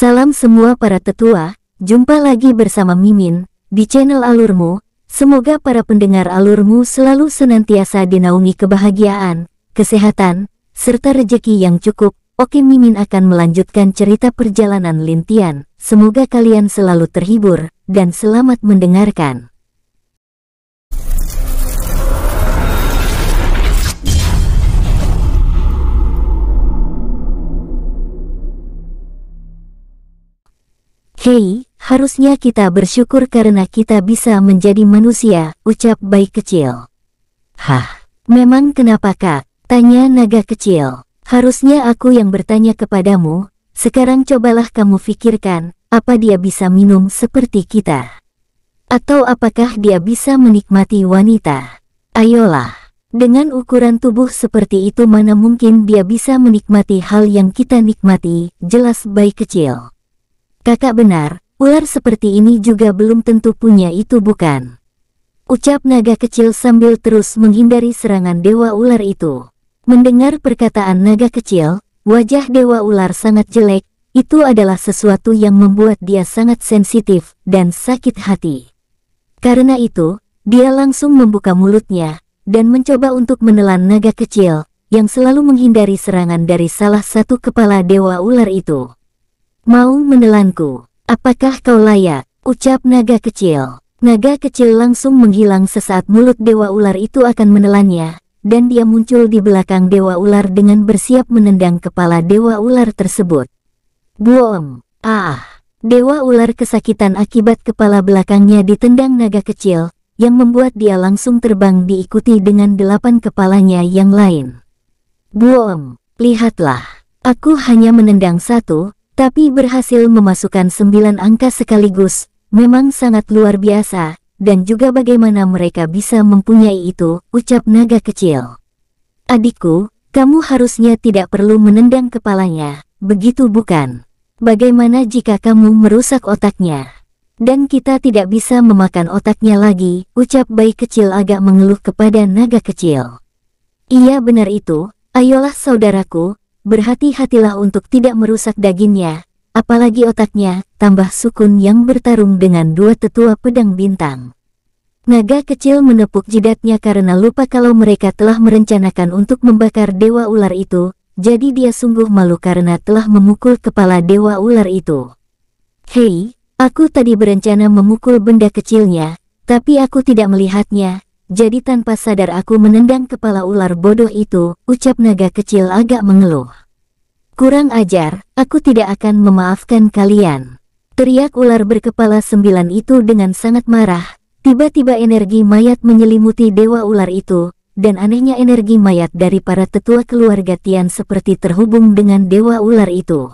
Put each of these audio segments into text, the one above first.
Salam semua para tetua, jumpa lagi bersama Mimin di channel Alurmu. Semoga para pendengar Alurmu selalu senantiasa dinaungi kebahagiaan, kesehatan, serta rejeki yang cukup. Oke Mimin akan melanjutkan cerita perjalanan Lintian. Semoga kalian selalu terhibur dan selamat mendengarkan. Hei, harusnya kita bersyukur karena kita bisa menjadi manusia, ucap bayi kecil. Hah, memang kenapa kak? Tanya naga kecil. Harusnya aku yang bertanya kepadamu, sekarang cobalah kamu pikirkan, apa dia bisa minum seperti kita? Atau apakah dia bisa menikmati wanita? Ayolah, dengan ukuran tubuh seperti itu mana mungkin dia bisa menikmati hal yang kita nikmati, jelas bayi kecil. Kakak benar, ular seperti ini juga belum tentu punya itu bukan? Ucap naga kecil sambil terus menghindari serangan dewa ular itu. Mendengar perkataan naga kecil, wajah dewa ular sangat jelek, itu adalah sesuatu yang membuat dia sangat sensitif dan sakit hati. Karena itu, dia langsung membuka mulutnya dan mencoba untuk menelan naga kecil yang selalu menghindari serangan dari salah satu kepala dewa ular itu. Mau menelanku? Apakah kau layak? Ucap naga kecil. Naga kecil langsung menghilang sesaat mulut dewa ular itu akan menelannya, dan dia muncul di belakang dewa ular dengan bersiap menendang kepala dewa ular tersebut. Buong! Ah! Dewa ular kesakitan akibat kepala belakangnya ditendang naga kecil, yang membuat dia langsung terbang diikuti dengan delapan kepalanya yang lain. Buong! lihatlah, aku hanya menendang satu, tapi berhasil memasukkan sembilan angka sekaligus, memang sangat luar biasa, dan juga bagaimana mereka bisa mempunyai itu, ucap naga kecil. Adikku, kamu harusnya tidak perlu menendang kepalanya, begitu bukan? Bagaimana jika kamu merusak otaknya? Dan kita tidak bisa memakan otaknya lagi, ucap bayi kecil agak mengeluh kepada naga kecil. Iya benar itu, ayolah saudaraku, Berhati-hatilah untuk tidak merusak dagingnya, apalagi otaknya, tambah sukun yang bertarung dengan dua tetua pedang bintang. Naga kecil menepuk jidatnya karena lupa kalau mereka telah merencanakan untuk membakar dewa ular itu, jadi dia sungguh malu karena telah memukul kepala dewa ular itu. Hei, aku tadi berencana memukul benda kecilnya, tapi aku tidak melihatnya, jadi tanpa sadar aku menendang kepala ular bodoh itu, ucap naga kecil agak mengeluh. Kurang ajar, aku tidak akan memaafkan kalian. Teriak ular berkepala sembilan itu dengan sangat marah, tiba-tiba energi mayat menyelimuti dewa ular itu, dan anehnya energi mayat dari para tetua keluarga Tian seperti terhubung dengan dewa ular itu.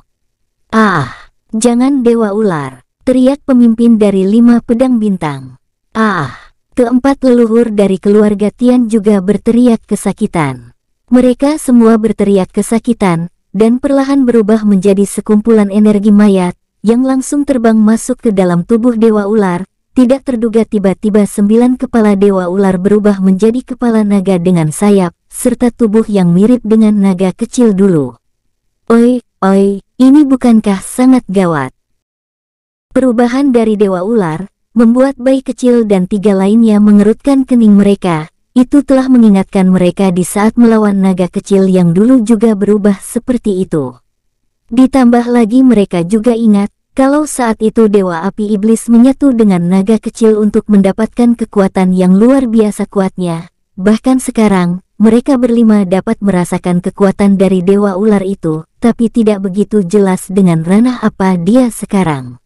Ah, jangan dewa ular, teriak pemimpin dari lima pedang bintang. Ah. Keempat leluhur dari keluarga Tian juga berteriak kesakitan. Mereka semua berteriak kesakitan, dan perlahan berubah menjadi sekumpulan energi mayat, yang langsung terbang masuk ke dalam tubuh Dewa Ular. Tidak terduga tiba-tiba sembilan kepala Dewa Ular berubah menjadi kepala naga dengan sayap, serta tubuh yang mirip dengan naga kecil dulu. Oi, oi, ini bukankah sangat gawat? Perubahan dari Dewa Ular, membuat bayi kecil dan tiga lainnya mengerutkan kening mereka. Itu telah mengingatkan mereka di saat melawan naga kecil yang dulu juga berubah seperti itu. Ditambah lagi mereka juga ingat, kalau saat itu Dewa Api Iblis menyatu dengan naga kecil untuk mendapatkan kekuatan yang luar biasa kuatnya. Bahkan sekarang, mereka berlima dapat merasakan kekuatan dari Dewa Ular itu, tapi tidak begitu jelas dengan ranah apa dia sekarang.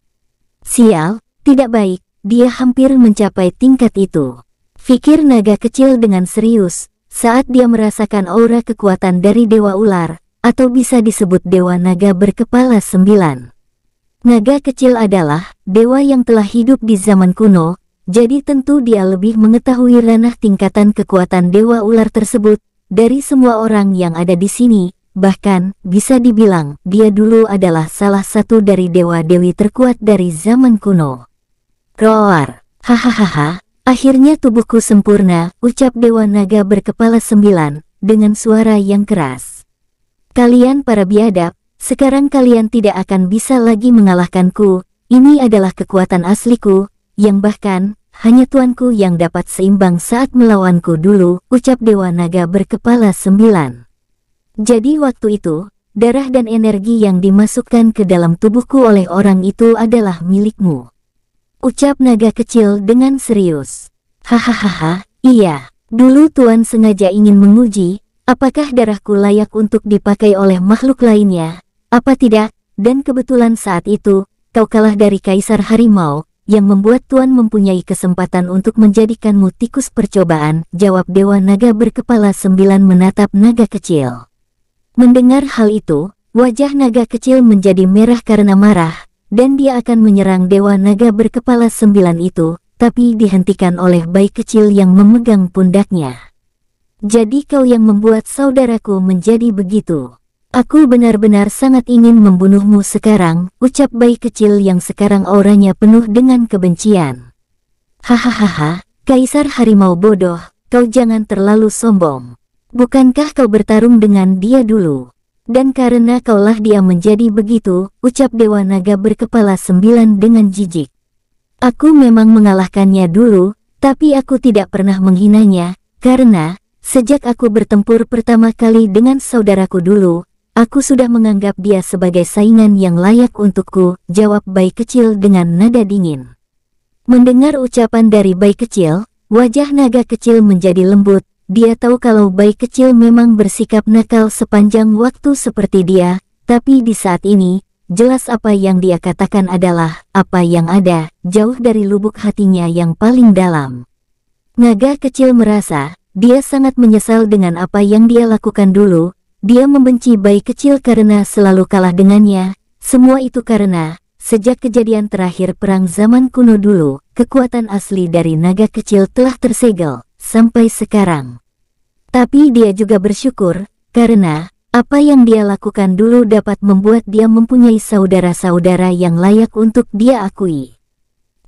Sial, tidak baik, dia hampir mencapai tingkat itu. Fikir naga kecil dengan serius, saat dia merasakan aura kekuatan dari Dewa Ular, atau bisa disebut Dewa Naga berkepala sembilan. Naga kecil adalah dewa yang telah hidup di zaman kuno, jadi tentu dia lebih mengetahui ranah tingkatan kekuatan Dewa Ular tersebut, dari semua orang yang ada di sini, bahkan, bisa dibilang, dia dulu adalah salah satu dari dewa-dewi terkuat dari zaman kuno. Roar. Hahaha, akhirnya tubuhku sempurna, ucap Dewa Naga berkepala sembilan, dengan suara yang keras. Kalian para biadab, sekarang kalian tidak akan bisa lagi mengalahkanku, ini adalah kekuatan asliku, yang bahkan, hanya tuanku yang dapat seimbang saat melawanku dulu, ucap Dewa Naga berkepala sembilan. Jadi waktu itu, darah dan energi yang dimasukkan ke dalam tubuhku oleh orang itu adalah milikmu. Ucap naga kecil dengan serius. Hahaha, iya. Dulu Tuan sengaja ingin menguji, apakah darahku layak untuk dipakai oleh makhluk lainnya, apa tidak, dan kebetulan saat itu, kau kalah dari Kaisar Harimau, yang membuat Tuan mempunyai kesempatan untuk menjadikanmu tikus percobaan, jawab Dewa Naga berkepala sembilan menatap naga kecil. Mendengar hal itu, wajah naga kecil menjadi merah karena marah, dan dia akan menyerang Dewa Naga berkepala sembilan itu, tapi dihentikan oleh bayi kecil yang memegang pundaknya. Jadi kau yang membuat saudaraku menjadi begitu. Aku benar-benar sangat ingin membunuhmu sekarang, ucap bayi kecil yang sekarang auranya penuh dengan kebencian. Hahaha, Kaisar Harimau bodoh, kau jangan terlalu sombong. Bukankah kau bertarung dengan dia dulu? Dan karena kaulah dia menjadi begitu, ucap Dewa Naga berkepala sembilan dengan jijik. Aku memang mengalahkannya dulu, tapi aku tidak pernah menghinanya, karena, sejak aku bertempur pertama kali dengan saudaraku dulu, aku sudah menganggap dia sebagai saingan yang layak untukku, jawab bayi kecil dengan nada dingin. Mendengar ucapan dari bayi kecil, wajah naga kecil menjadi lembut, dia tahu kalau bayi kecil memang bersikap nakal sepanjang waktu seperti dia, tapi di saat ini, jelas apa yang dia katakan adalah apa yang ada jauh dari lubuk hatinya yang paling dalam. Naga kecil merasa dia sangat menyesal dengan apa yang dia lakukan dulu. Dia membenci bayi kecil karena selalu kalah dengannya. Semua itu karena sejak kejadian terakhir perang zaman kuno dulu, kekuatan asli dari naga kecil telah tersegel sampai sekarang. Tapi dia juga bersyukur, karena apa yang dia lakukan dulu dapat membuat dia mempunyai saudara-saudara yang layak untuk dia akui.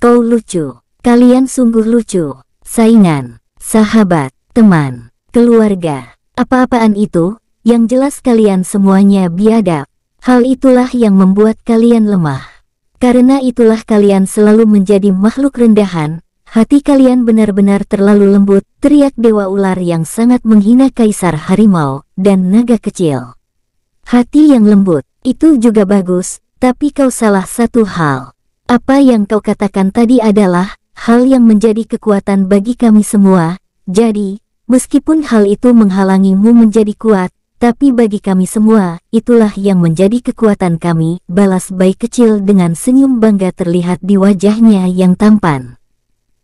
Kau lucu, kalian sungguh lucu, saingan, sahabat, teman, keluarga, apa-apaan itu, yang jelas kalian semuanya biadab. Hal itulah yang membuat kalian lemah. Karena itulah kalian selalu menjadi makhluk rendahan, Hati kalian benar-benar terlalu lembut, teriak Dewa Ular yang sangat menghina Kaisar Harimau dan Naga Kecil. Hati yang lembut, itu juga bagus, tapi kau salah satu hal. Apa yang kau katakan tadi adalah hal yang menjadi kekuatan bagi kami semua, jadi, meskipun hal itu menghalangimu menjadi kuat, tapi bagi kami semua, itulah yang menjadi kekuatan kami, balas baik kecil dengan senyum bangga terlihat di wajahnya yang tampan.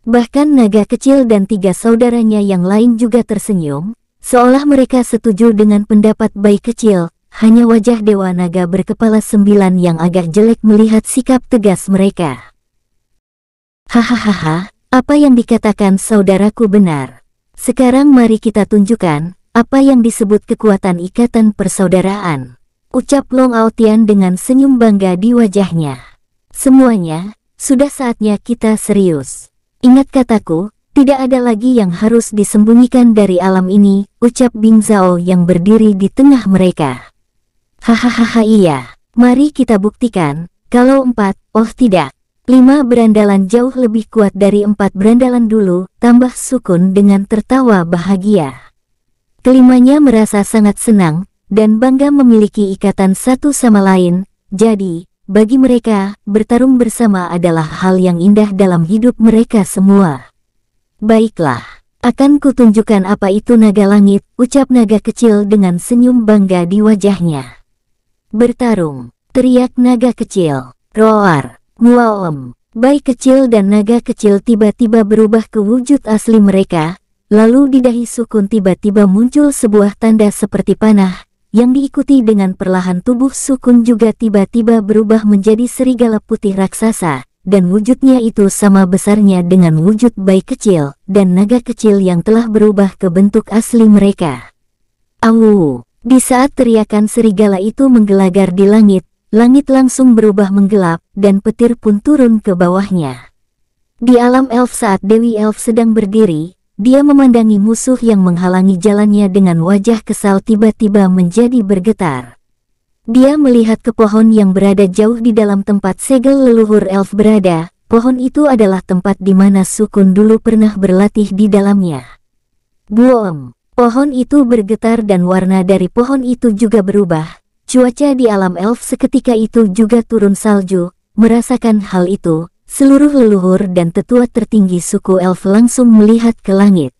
Bahkan naga kecil dan tiga saudaranya yang lain juga tersenyum, seolah mereka setuju dengan pendapat bayi kecil, hanya wajah Dewa Naga berkepala sembilan yang agak jelek melihat sikap tegas mereka. Hahaha, apa yang dikatakan saudaraku benar. Sekarang mari kita tunjukkan, apa yang disebut kekuatan ikatan persaudaraan. Ucap Long Aotian dengan senyum bangga di wajahnya. Semuanya, sudah saatnya kita serius. Ingat kataku, tidak ada lagi yang harus disembunyikan dari alam ini, ucap Bing Zhao yang berdiri di tengah mereka. Hahaha iya, mari kita buktikan, kalau empat, oh tidak. Lima berandalan jauh lebih kuat dari empat berandalan dulu, tambah sukun dengan tertawa bahagia. Kelimanya merasa sangat senang, dan bangga memiliki ikatan satu sama lain, jadi, bagi mereka, bertarung bersama adalah hal yang indah dalam hidup mereka semua. Baiklah, akan kutunjukkan apa itu naga langit, ucap naga kecil dengan senyum bangga di wajahnya. Bertarung, teriak naga kecil, roar, muaom. Bayi kecil dan naga kecil tiba-tiba berubah ke wujud asli mereka, lalu di dahi sukun tiba-tiba muncul sebuah tanda seperti panah, yang diikuti dengan perlahan tubuh Sukun juga tiba-tiba berubah menjadi serigala putih raksasa, dan wujudnya itu sama besarnya dengan wujud bayi kecil dan naga kecil yang telah berubah ke bentuk asli mereka. Awu! Di saat teriakan serigala itu menggelagar di langit, langit langsung berubah menggelap dan petir pun turun ke bawahnya. Di alam elf saat Dewi Elf sedang berdiri, dia memandangi musuh yang menghalangi jalannya dengan wajah kesal tiba-tiba menjadi bergetar. Dia melihat ke pohon yang berada jauh di dalam tempat segel leluhur elf berada, Pohon itu adalah tempat di mana Sukun dulu pernah berlatih di dalamnya. Buom, pohon itu bergetar dan warna dari pohon itu juga berubah. Cuaca di alam elf seketika itu juga turun salju. Merasakan hal itu, Seluruh leluhur dan tetua tertinggi suku elf langsung melihat ke langit.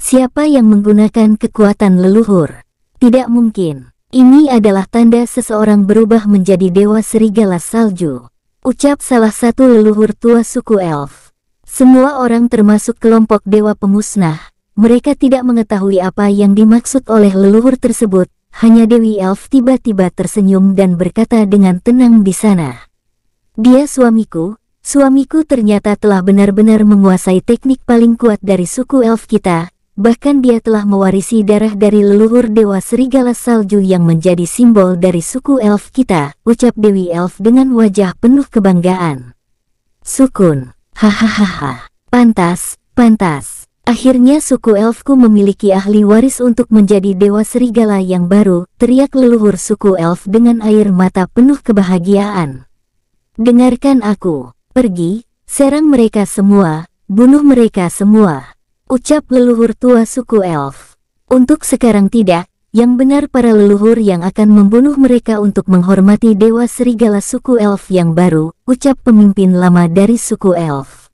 Siapa yang menggunakan kekuatan leluhur? Tidak mungkin. Ini adalah tanda seseorang berubah menjadi dewa serigala salju. Ucap salah satu leluhur tua suku elf. Semua orang termasuk kelompok dewa pemusnah. Mereka tidak mengetahui apa yang dimaksud oleh leluhur tersebut. Hanya Dewi Elf tiba-tiba tersenyum dan berkata dengan tenang di sana. Dia suamiku, Suamiku ternyata telah benar-benar menguasai teknik paling kuat dari suku elf kita, bahkan dia telah mewarisi darah dari leluhur dewa serigala salju yang menjadi simbol dari suku elf kita, ucap Dewi Elf dengan wajah penuh kebanggaan. Sukun, hahaha, pantas, pantas. Akhirnya suku elfku memiliki ahli waris untuk menjadi dewa serigala yang baru, teriak leluhur suku elf dengan air mata penuh kebahagiaan. Dengarkan aku, Pergi, serang mereka semua, bunuh mereka semua. Ucap leluhur tua suku elf. Untuk sekarang tidak, yang benar para leluhur yang akan membunuh mereka untuk menghormati dewa serigala suku elf yang baru, ucap pemimpin lama dari suku elf.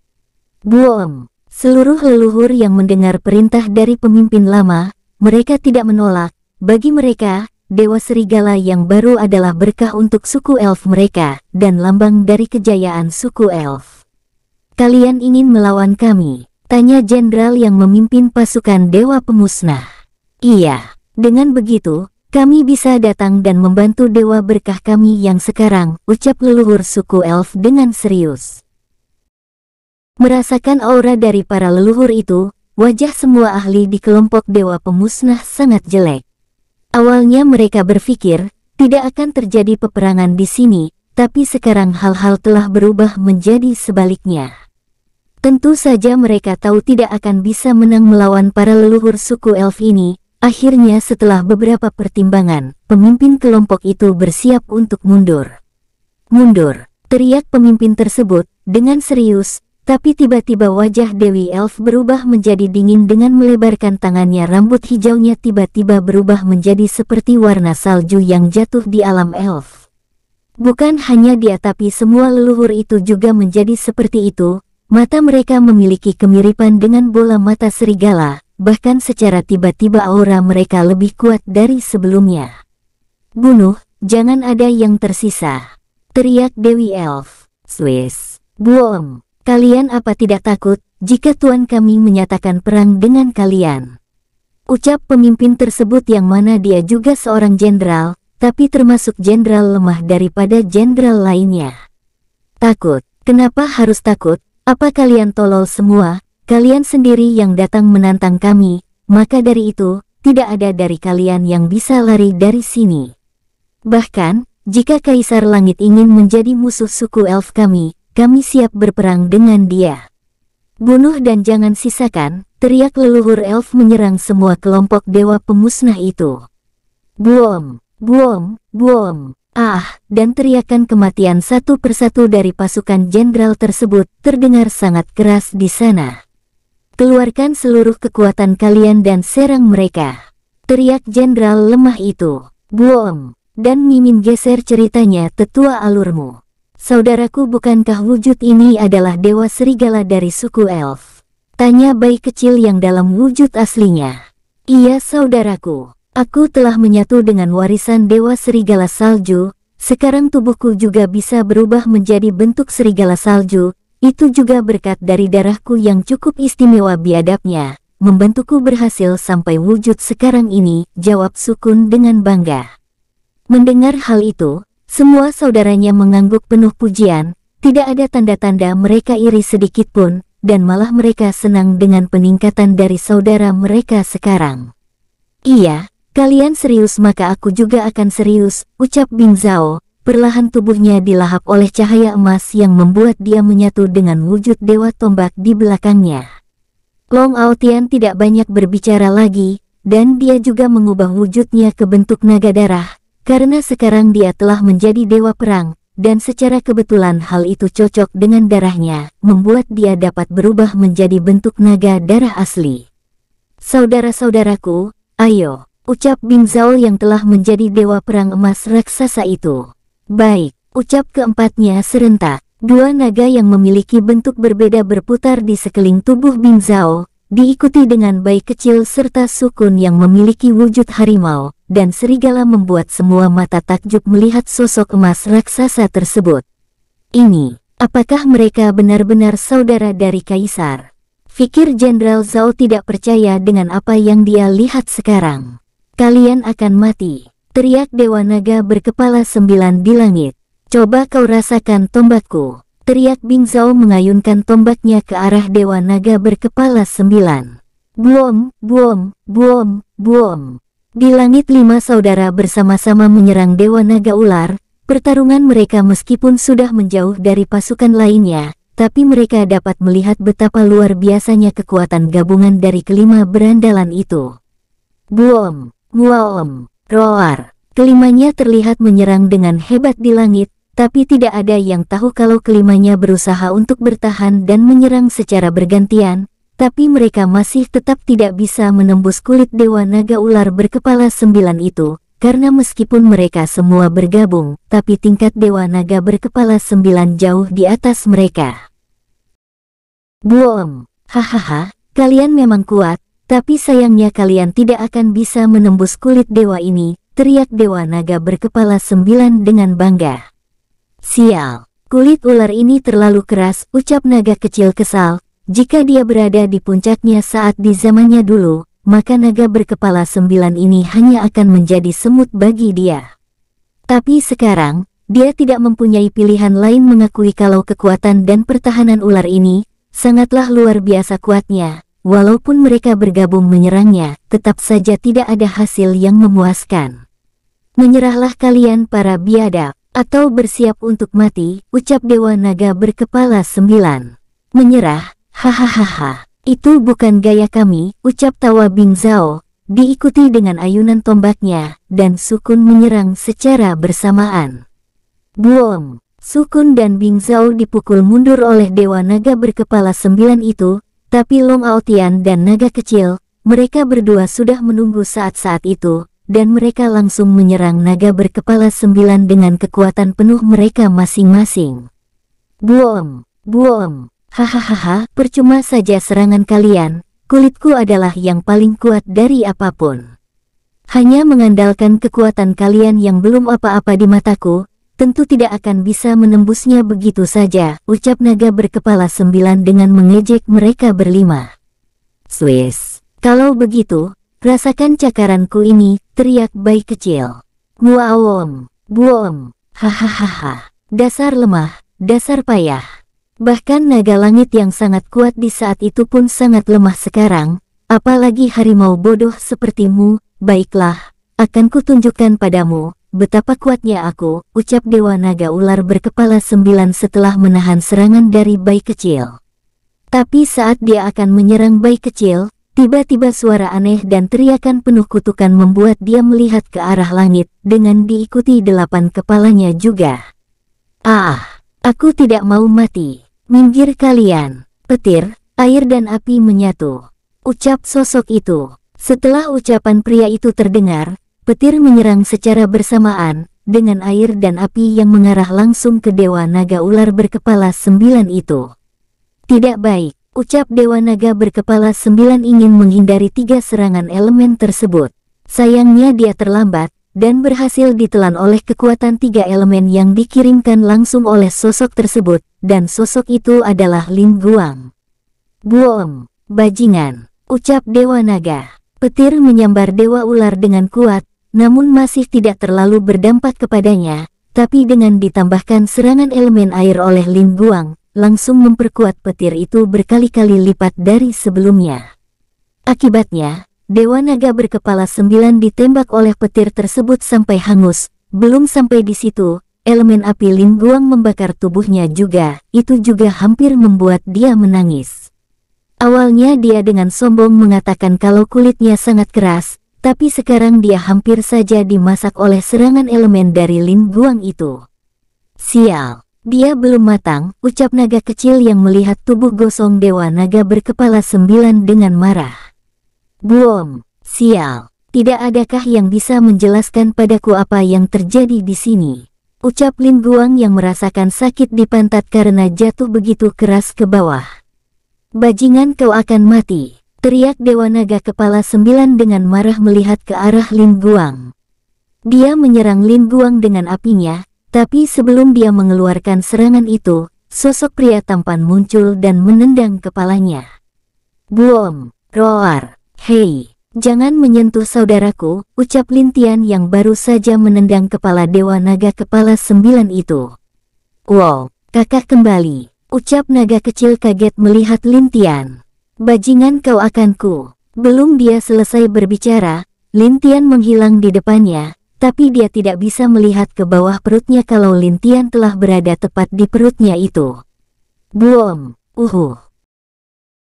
Buom, seluruh leluhur yang mendengar perintah dari pemimpin lama, mereka tidak menolak, bagi mereka, Dewa Serigala yang baru adalah berkah untuk suku elf mereka, dan lambang dari kejayaan suku elf. Kalian ingin melawan kami? Tanya jenderal yang memimpin pasukan Dewa Pemusnah. Iya, dengan begitu, kami bisa datang dan membantu Dewa Berkah kami yang sekarang, ucap leluhur suku elf dengan serius. Merasakan aura dari para leluhur itu, wajah semua ahli di kelompok Dewa Pemusnah sangat jelek. Awalnya mereka berpikir, tidak akan terjadi peperangan di sini, tapi sekarang hal-hal telah berubah menjadi sebaliknya. Tentu saja mereka tahu tidak akan bisa menang melawan para leluhur suku elf ini, akhirnya setelah beberapa pertimbangan, pemimpin kelompok itu bersiap untuk mundur. Mundur, teriak pemimpin tersebut, dengan serius, tapi tiba-tiba wajah Dewi Elf berubah menjadi dingin dengan melebarkan tangannya rambut hijaunya tiba-tiba berubah menjadi seperti warna salju yang jatuh di alam elf. Bukan hanya dia tapi semua leluhur itu juga menjadi seperti itu, mata mereka memiliki kemiripan dengan bola mata serigala, bahkan secara tiba-tiba aura mereka lebih kuat dari sebelumnya. Bunuh, jangan ada yang tersisa. Teriak Dewi Elf. Swiss. Buong. Kalian apa tidak takut jika tuan kami menyatakan perang dengan kalian? Ucap pemimpin tersebut yang mana dia juga seorang jenderal, tapi termasuk jenderal lemah daripada jenderal lainnya. Takut, kenapa harus takut? Apa kalian tolol semua? Kalian sendiri yang datang menantang kami, maka dari itu, tidak ada dari kalian yang bisa lari dari sini. Bahkan, jika Kaisar Langit ingin menjadi musuh suku elf kami, kami siap berperang dengan dia. Bunuh dan jangan sisakan, teriak leluhur elf menyerang semua kelompok dewa pemusnah itu. Buom, buom, buom, ah, dan teriakan kematian satu persatu dari pasukan jenderal tersebut terdengar sangat keras di sana. Keluarkan seluruh kekuatan kalian dan serang mereka. Teriak jenderal lemah itu. Buom, dan mimin geser ceritanya tetua alurmu. Saudaraku bukankah wujud ini adalah dewa serigala dari suku elf? Tanya bayi kecil yang dalam wujud aslinya. Iya saudaraku, aku telah menyatu dengan warisan dewa serigala salju, sekarang tubuhku juga bisa berubah menjadi bentuk serigala salju, itu juga berkat dari darahku yang cukup istimewa biadabnya, membantuku berhasil sampai wujud sekarang ini, jawab Sukun dengan bangga. Mendengar hal itu, semua saudaranya mengangguk penuh pujian, tidak ada tanda-tanda mereka iri sedikit pun, dan malah mereka senang dengan peningkatan dari saudara mereka sekarang. Iya, kalian serius maka aku juga akan serius, ucap Bing Zhao, perlahan tubuhnya dilahap oleh cahaya emas yang membuat dia menyatu dengan wujud dewa tombak di belakangnya. Long Aotian tidak banyak berbicara lagi, dan dia juga mengubah wujudnya ke bentuk naga darah, karena sekarang dia telah menjadi dewa perang, dan secara kebetulan hal itu cocok dengan darahnya, membuat dia dapat berubah menjadi bentuk naga darah asli. Saudara-saudaraku, ayo, ucap Bing Zhao yang telah menjadi dewa perang emas raksasa itu. Baik, ucap keempatnya serentak. Dua naga yang memiliki bentuk berbeda berputar di sekeliling tubuh Bing Zhao, diikuti dengan bayi kecil serta sukun yang memiliki wujud harimau, dan serigala membuat semua mata takjub melihat sosok emas raksasa tersebut. Ini, apakah mereka benar-benar saudara dari Kaisar? Fikir Jenderal Zhao tidak percaya dengan apa yang dia lihat sekarang. Kalian akan mati, teriak Dewa Naga berkepala sembilan di langit. Coba kau rasakan tombakku, teriak Bing Zhao mengayunkan tombaknya ke arah Dewa Naga berkepala sembilan. Buom, buom, buom, buom. Di langit lima saudara bersama-sama menyerang Dewa Naga Ular, pertarungan mereka meskipun sudah menjauh dari pasukan lainnya, tapi mereka dapat melihat betapa luar biasanya kekuatan gabungan dari kelima berandalan itu. Buom, Muaom, Roar, kelimanya terlihat menyerang dengan hebat di langit, tapi tidak ada yang tahu kalau kelimanya berusaha untuk bertahan dan menyerang secara bergantian, tapi mereka masih tetap tidak bisa menembus kulit Dewa Naga Ular berkepala sembilan itu, karena meskipun mereka semua bergabung, tapi tingkat Dewa Naga berkepala sembilan jauh di atas mereka. Buom, hahaha, kalian memang kuat, tapi sayangnya kalian tidak akan bisa menembus kulit dewa ini, teriak Dewa Naga berkepala sembilan dengan bangga. Sial, kulit ular ini terlalu keras, ucap naga kecil kesal, jika dia berada di puncaknya saat di zamannya dulu, maka naga berkepala sembilan ini hanya akan menjadi semut bagi dia. Tapi sekarang, dia tidak mempunyai pilihan lain mengakui kalau kekuatan dan pertahanan ular ini sangatlah luar biasa kuatnya. Walaupun mereka bergabung menyerangnya, tetap saja tidak ada hasil yang memuaskan. Menyerahlah kalian para biadab, atau bersiap untuk mati, ucap Dewa Naga berkepala sembilan. Menyerah, Hahaha, itu bukan gaya kami, ucap tawa Bing Zhao, diikuti dengan ayunan tombaknya, dan Sukun menyerang secara bersamaan. Buom, Sukun dan Bing Zhao dipukul mundur oleh Dewa Naga berkepala sembilan itu, tapi Long Aotian dan Naga kecil, mereka berdua sudah menunggu saat-saat itu, dan mereka langsung menyerang Naga berkepala sembilan dengan kekuatan penuh mereka masing-masing. Buom, buom, Hahaha, percuma saja serangan kalian, kulitku adalah yang paling kuat dari apapun. Hanya mengandalkan kekuatan kalian yang belum apa-apa di mataku, tentu tidak akan bisa menembusnya begitu saja, ucap naga berkepala sembilan dengan mengejek mereka berlima. Swiss, kalau begitu, rasakan cakaranku ini, teriak bayi kecil. Muawom, buom, hahaha, dasar lemah, dasar payah. Bahkan naga langit yang sangat kuat di saat itu pun sangat lemah sekarang, apalagi harimau bodoh sepertimu, baiklah, akan kutunjukkan padamu, betapa kuatnya aku, ucap Dewa Naga Ular berkepala sembilan setelah menahan serangan dari bayi kecil. Tapi saat dia akan menyerang bayi kecil, tiba-tiba suara aneh dan teriakan penuh kutukan membuat dia melihat ke arah langit, dengan diikuti delapan kepalanya juga. Ah, aku tidak mau mati. Minggir kalian, petir, air dan api menyatu. Ucap sosok itu. Setelah ucapan pria itu terdengar, petir menyerang secara bersamaan, dengan air dan api yang mengarah langsung ke Dewa Naga Ular berkepala sembilan itu. Tidak baik, ucap Dewa Naga berkepala sembilan ingin menghindari tiga serangan elemen tersebut. Sayangnya dia terlambat, dan berhasil ditelan oleh kekuatan tiga elemen yang dikirimkan langsung oleh sosok tersebut, dan sosok itu adalah Lin Guang. Buong, bajingan, ucap Dewa Naga. Petir menyambar Dewa Ular dengan kuat, namun masih tidak terlalu berdampak kepadanya, tapi dengan ditambahkan serangan elemen air oleh Lin Guang, langsung memperkuat petir itu berkali-kali lipat dari sebelumnya. Akibatnya, Dewa Naga berkepala sembilan ditembak oleh petir tersebut sampai hangus. Belum sampai di situ, elemen api Guang membakar tubuhnya juga. Itu juga hampir membuat dia menangis. Awalnya dia dengan sombong mengatakan kalau kulitnya sangat keras, tapi sekarang dia hampir saja dimasak oleh serangan elemen dari Guang itu. Sial! Dia belum matang, ucap naga kecil yang melihat tubuh gosong Dewa Naga berkepala sembilan dengan marah. Belum, sial. Tidak adakah yang bisa menjelaskan padaku apa yang terjadi di sini? Ucap Lin Guang yang merasakan sakit di pantat karena jatuh begitu keras ke bawah. Bajingan kau akan mati, teriak Dewa Naga Kepala Sembilan dengan marah melihat ke arah Lin Guang. Dia menyerang Lin Guang dengan apinya, tapi sebelum dia mengeluarkan serangan itu, sosok pria tampan muncul dan menendang kepalanya. Buom, roar, Hei, jangan menyentuh saudaraku, ucap Lintian yang baru saja menendang kepala Dewa Naga Kepala Sembilan itu. Wow, kakak kembali, ucap naga kecil kaget melihat Lintian. Bajingan kau akanku. Belum dia selesai berbicara, Lintian menghilang di depannya, tapi dia tidak bisa melihat ke bawah perutnya kalau Lintian telah berada tepat di perutnya itu. Buom, uhuh.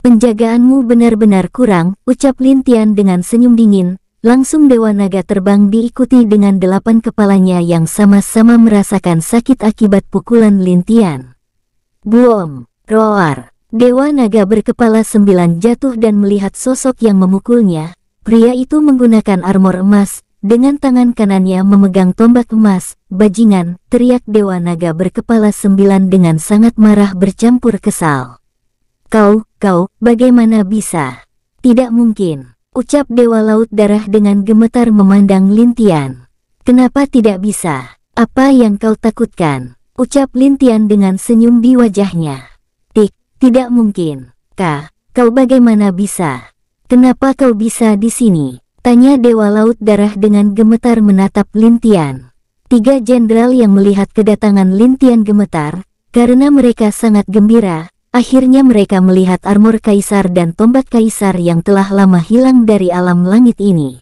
Penjagaanmu benar-benar kurang, ucap Lintian dengan senyum dingin. Langsung Dewa Naga terbang diikuti dengan delapan kepalanya yang sama-sama merasakan sakit akibat pukulan Lintian. Buom, roar, Dewa Naga berkepala sembilan jatuh dan melihat sosok yang memukulnya. Pria itu menggunakan armor emas, dengan tangan kanannya memegang tombak emas, bajingan, teriak Dewa Naga berkepala sembilan dengan sangat marah bercampur kesal. Kau, kau, bagaimana bisa? Tidak mungkin, ucap Dewa Laut Darah dengan gemetar memandang Lintian. Kenapa tidak bisa? Apa yang kau takutkan? Ucap Lintian dengan senyum di wajahnya. Tik, tidak mungkin. Kak, kau bagaimana bisa? Kenapa kau bisa di sini? Tanya Dewa Laut Darah dengan gemetar menatap Lintian. Tiga jenderal yang melihat kedatangan Lintian gemetar, karena mereka sangat gembira, Akhirnya mereka melihat armor kaisar dan tombak kaisar yang telah lama hilang dari alam langit ini.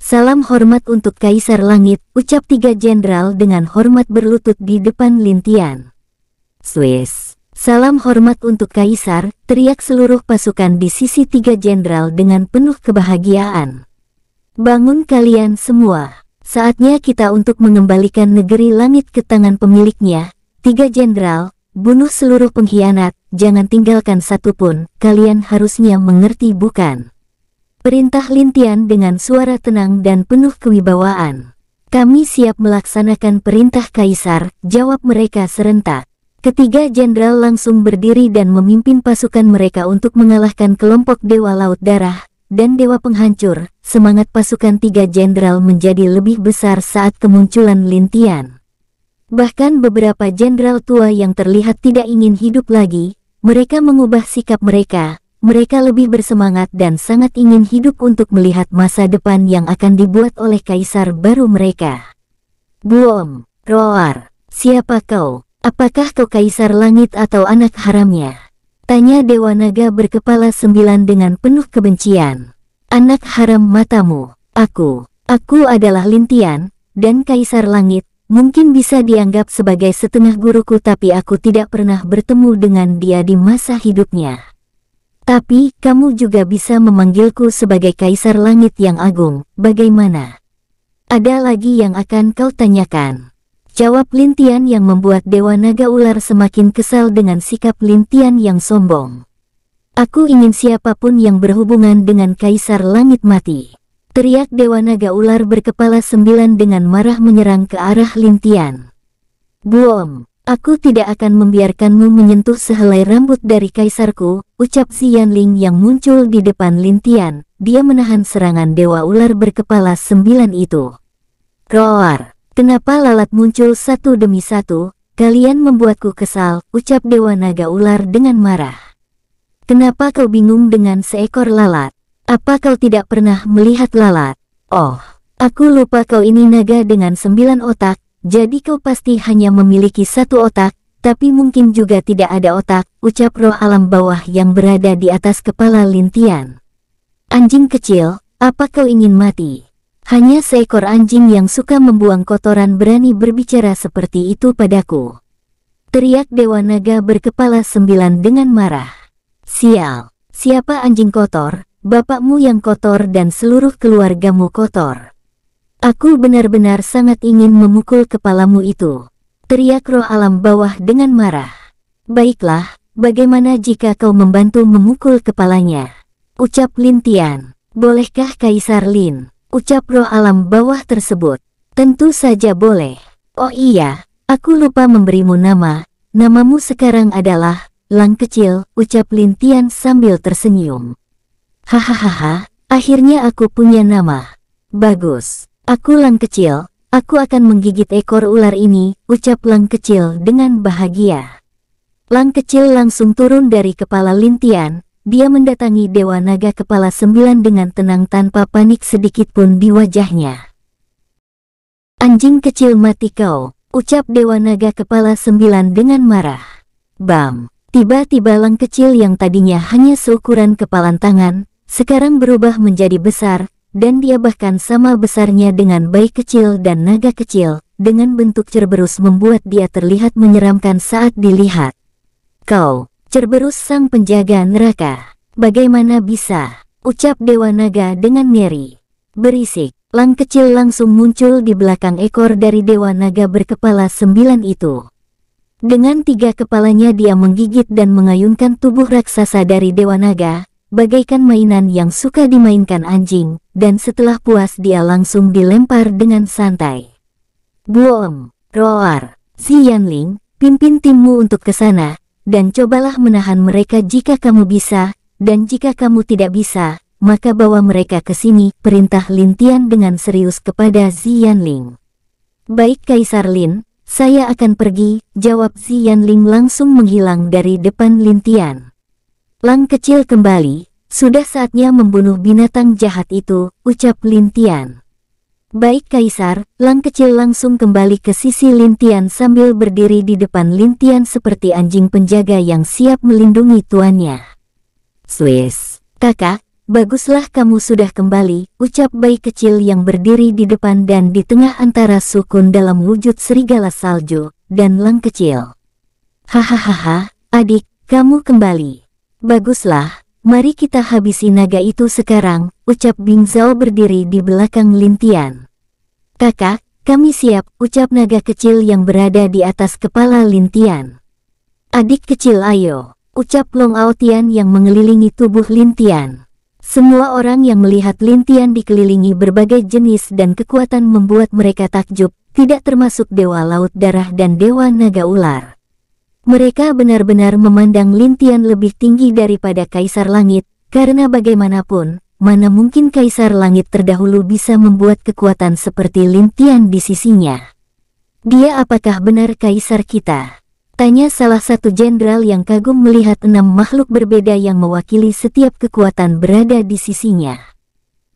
Salam hormat untuk kaisar langit, ucap tiga jenderal dengan hormat berlutut di depan Lintian. Swiss. Salam hormat untuk kaisar, teriak seluruh pasukan di sisi tiga jenderal dengan penuh kebahagiaan. Bangun kalian semua. Saatnya kita untuk mengembalikan negeri langit ke tangan pemiliknya. Tiga jenderal, bunuh seluruh pengkhianat, jangan tinggalkan satupun, kalian harusnya mengerti bukan? Perintah Lintian dengan suara tenang dan penuh kewibawaan. Kami siap melaksanakan perintah Kaisar, jawab mereka serentak. Ketiga jenderal langsung berdiri dan memimpin pasukan mereka untuk mengalahkan kelompok Dewa Laut Darah dan Dewa Penghancur. Semangat pasukan tiga jenderal menjadi lebih besar saat kemunculan Lintian. Bahkan beberapa jenderal tua yang terlihat tidak ingin hidup lagi, mereka mengubah sikap mereka, mereka lebih bersemangat dan sangat ingin hidup untuk melihat masa depan yang akan dibuat oleh kaisar baru mereka. Buom, Roar, siapa kau? Apakah kau kaisar langit atau anak haramnya? Tanya Dewa Naga berkepala sembilan dengan penuh kebencian. Anak haram matamu, aku, aku adalah Lintian, dan kaisar langit, Mungkin bisa dianggap sebagai setengah guruku tapi aku tidak pernah bertemu dengan dia di masa hidupnya. Tapi, kamu juga bisa memanggilku sebagai Kaisar Langit yang Agung, bagaimana? Ada lagi yang akan kau tanyakan. Jawab Lintian yang membuat Dewa Naga Ular semakin kesal dengan sikap Lintian yang sombong. Aku ingin siapapun yang berhubungan dengan Kaisar Langit mati. Teriak Dewa Naga Ular berkepala sembilan dengan marah menyerang ke arah Lintian. Buom, aku tidak akan membiarkanmu menyentuh sehelai rambut dari kaisarku, ucap Xianling yang muncul di depan Lintian. Dia menahan serangan Dewa Ular berkepala sembilan itu. Roar, kenapa lalat muncul satu demi satu, kalian membuatku kesal, ucap Dewa Naga Ular dengan marah. Kenapa kau bingung dengan seekor lalat? Apa kau tidak pernah melihat lalat? Oh, aku lupa kau ini naga dengan sembilan otak, jadi kau pasti hanya memiliki satu otak, tapi mungkin juga tidak ada otak, ucap roh alam bawah yang berada di atas kepala Lintian. Anjing kecil, apa kau ingin mati? Hanya seekor anjing yang suka membuang kotoran berani berbicara seperti itu padaku. Teriak Dewa Naga berkepala sembilan dengan marah. Sial, siapa anjing kotor, bapakmu yang kotor dan seluruh keluargamu kotor. Aku benar-benar sangat ingin memukul kepalamu itu. Teriak roh alam bawah dengan marah. Baiklah, bagaimana jika kau membantu memukul kepalanya? Ucap Lintian. Bolehkah Kaisar Lin? Ucap roh alam bawah tersebut. Tentu saja boleh. Oh iya, aku lupa memberimu nama. Namamu sekarang adalah Lang Kecil, ucap Lintian sambil tersenyum. Hahaha, akhirnya aku punya nama. Bagus. Aku lang kecil, aku akan menggigit ekor ular ini, ucap lang kecil dengan bahagia. Lang kecil langsung turun dari kepala Lintian, dia mendatangi Dewa Naga Kepala Sembilan dengan tenang tanpa panik sedikit pun di wajahnya. Anjing kecil mati kau, ucap Dewa Naga Kepala Sembilan dengan marah. Bam! Tiba-tiba lang kecil yang tadinya hanya seukuran kepalan tangan, sekarang berubah menjadi besar, dan dia bahkan sama besarnya dengan bayi kecil dan naga kecil, dengan bentuk Cerberus membuat dia terlihat menyeramkan saat dilihat. Kau, Cerberus sang penjaga neraka, bagaimana bisa? Ucap Dewa Naga dengan ngeri. Berisik, lang kecil langsung muncul di belakang ekor dari Dewa Naga berkepala sembilan itu. Dengan tiga kepalanya dia menggigit dan mengayunkan tubuh raksasa dari Dewa Naga, bagaikan mainan yang suka dimainkan anjing, dan setelah puas dia langsung dilempar dengan santai. Buom, roar, si Yanling, pimpin timmu untuk ke sana, dan cobalah menahan mereka jika kamu bisa, dan jika kamu tidak bisa, maka bawa mereka ke sini, perintah Lintian dengan serius kepada Ziyanling. Baik Kaisar Lin, saya akan pergi, jawab Ziyanling langsung menghilang dari depan Lintian. Lang kecil kembali, sudah saatnya membunuh binatang jahat itu, ucap Lintian. Baik Kaisar, Lang kecil langsung kembali ke sisi Lintian sambil berdiri di depan Lintian seperti anjing penjaga yang siap melindungi tuannya. Swiss, kakak, baguslah kamu sudah kembali, ucap bayi kecil yang berdiri di depan dan di tengah antara sukun dalam wujud serigala salju, dan Lang kecil. Hahaha, adik, kamu kembali. Baguslah, mari kita habisi naga itu sekarang, ucap Bing Zhao berdiri di belakang Lintian. Kakak, kami siap, ucap naga kecil yang berada di atas kepala Lintian. Adik kecil ayo, ucap Long Aotian yang mengelilingi tubuh Lintian. Semua orang yang melihat Lintian dikelilingi berbagai jenis dan kekuatan membuat mereka takjub, tidak termasuk Dewa Laut Darah dan Dewa Naga Ular. Mereka benar-benar memandang Lintian lebih tinggi daripada Kaisar Langit, karena bagaimanapun, mana mungkin Kaisar Langit terdahulu bisa membuat kekuatan seperti Lintian di sisinya. Dia apakah benar Kaisar kita? Tanya salah satu jenderal yang kagum melihat enam makhluk berbeda yang mewakili setiap kekuatan berada di sisinya.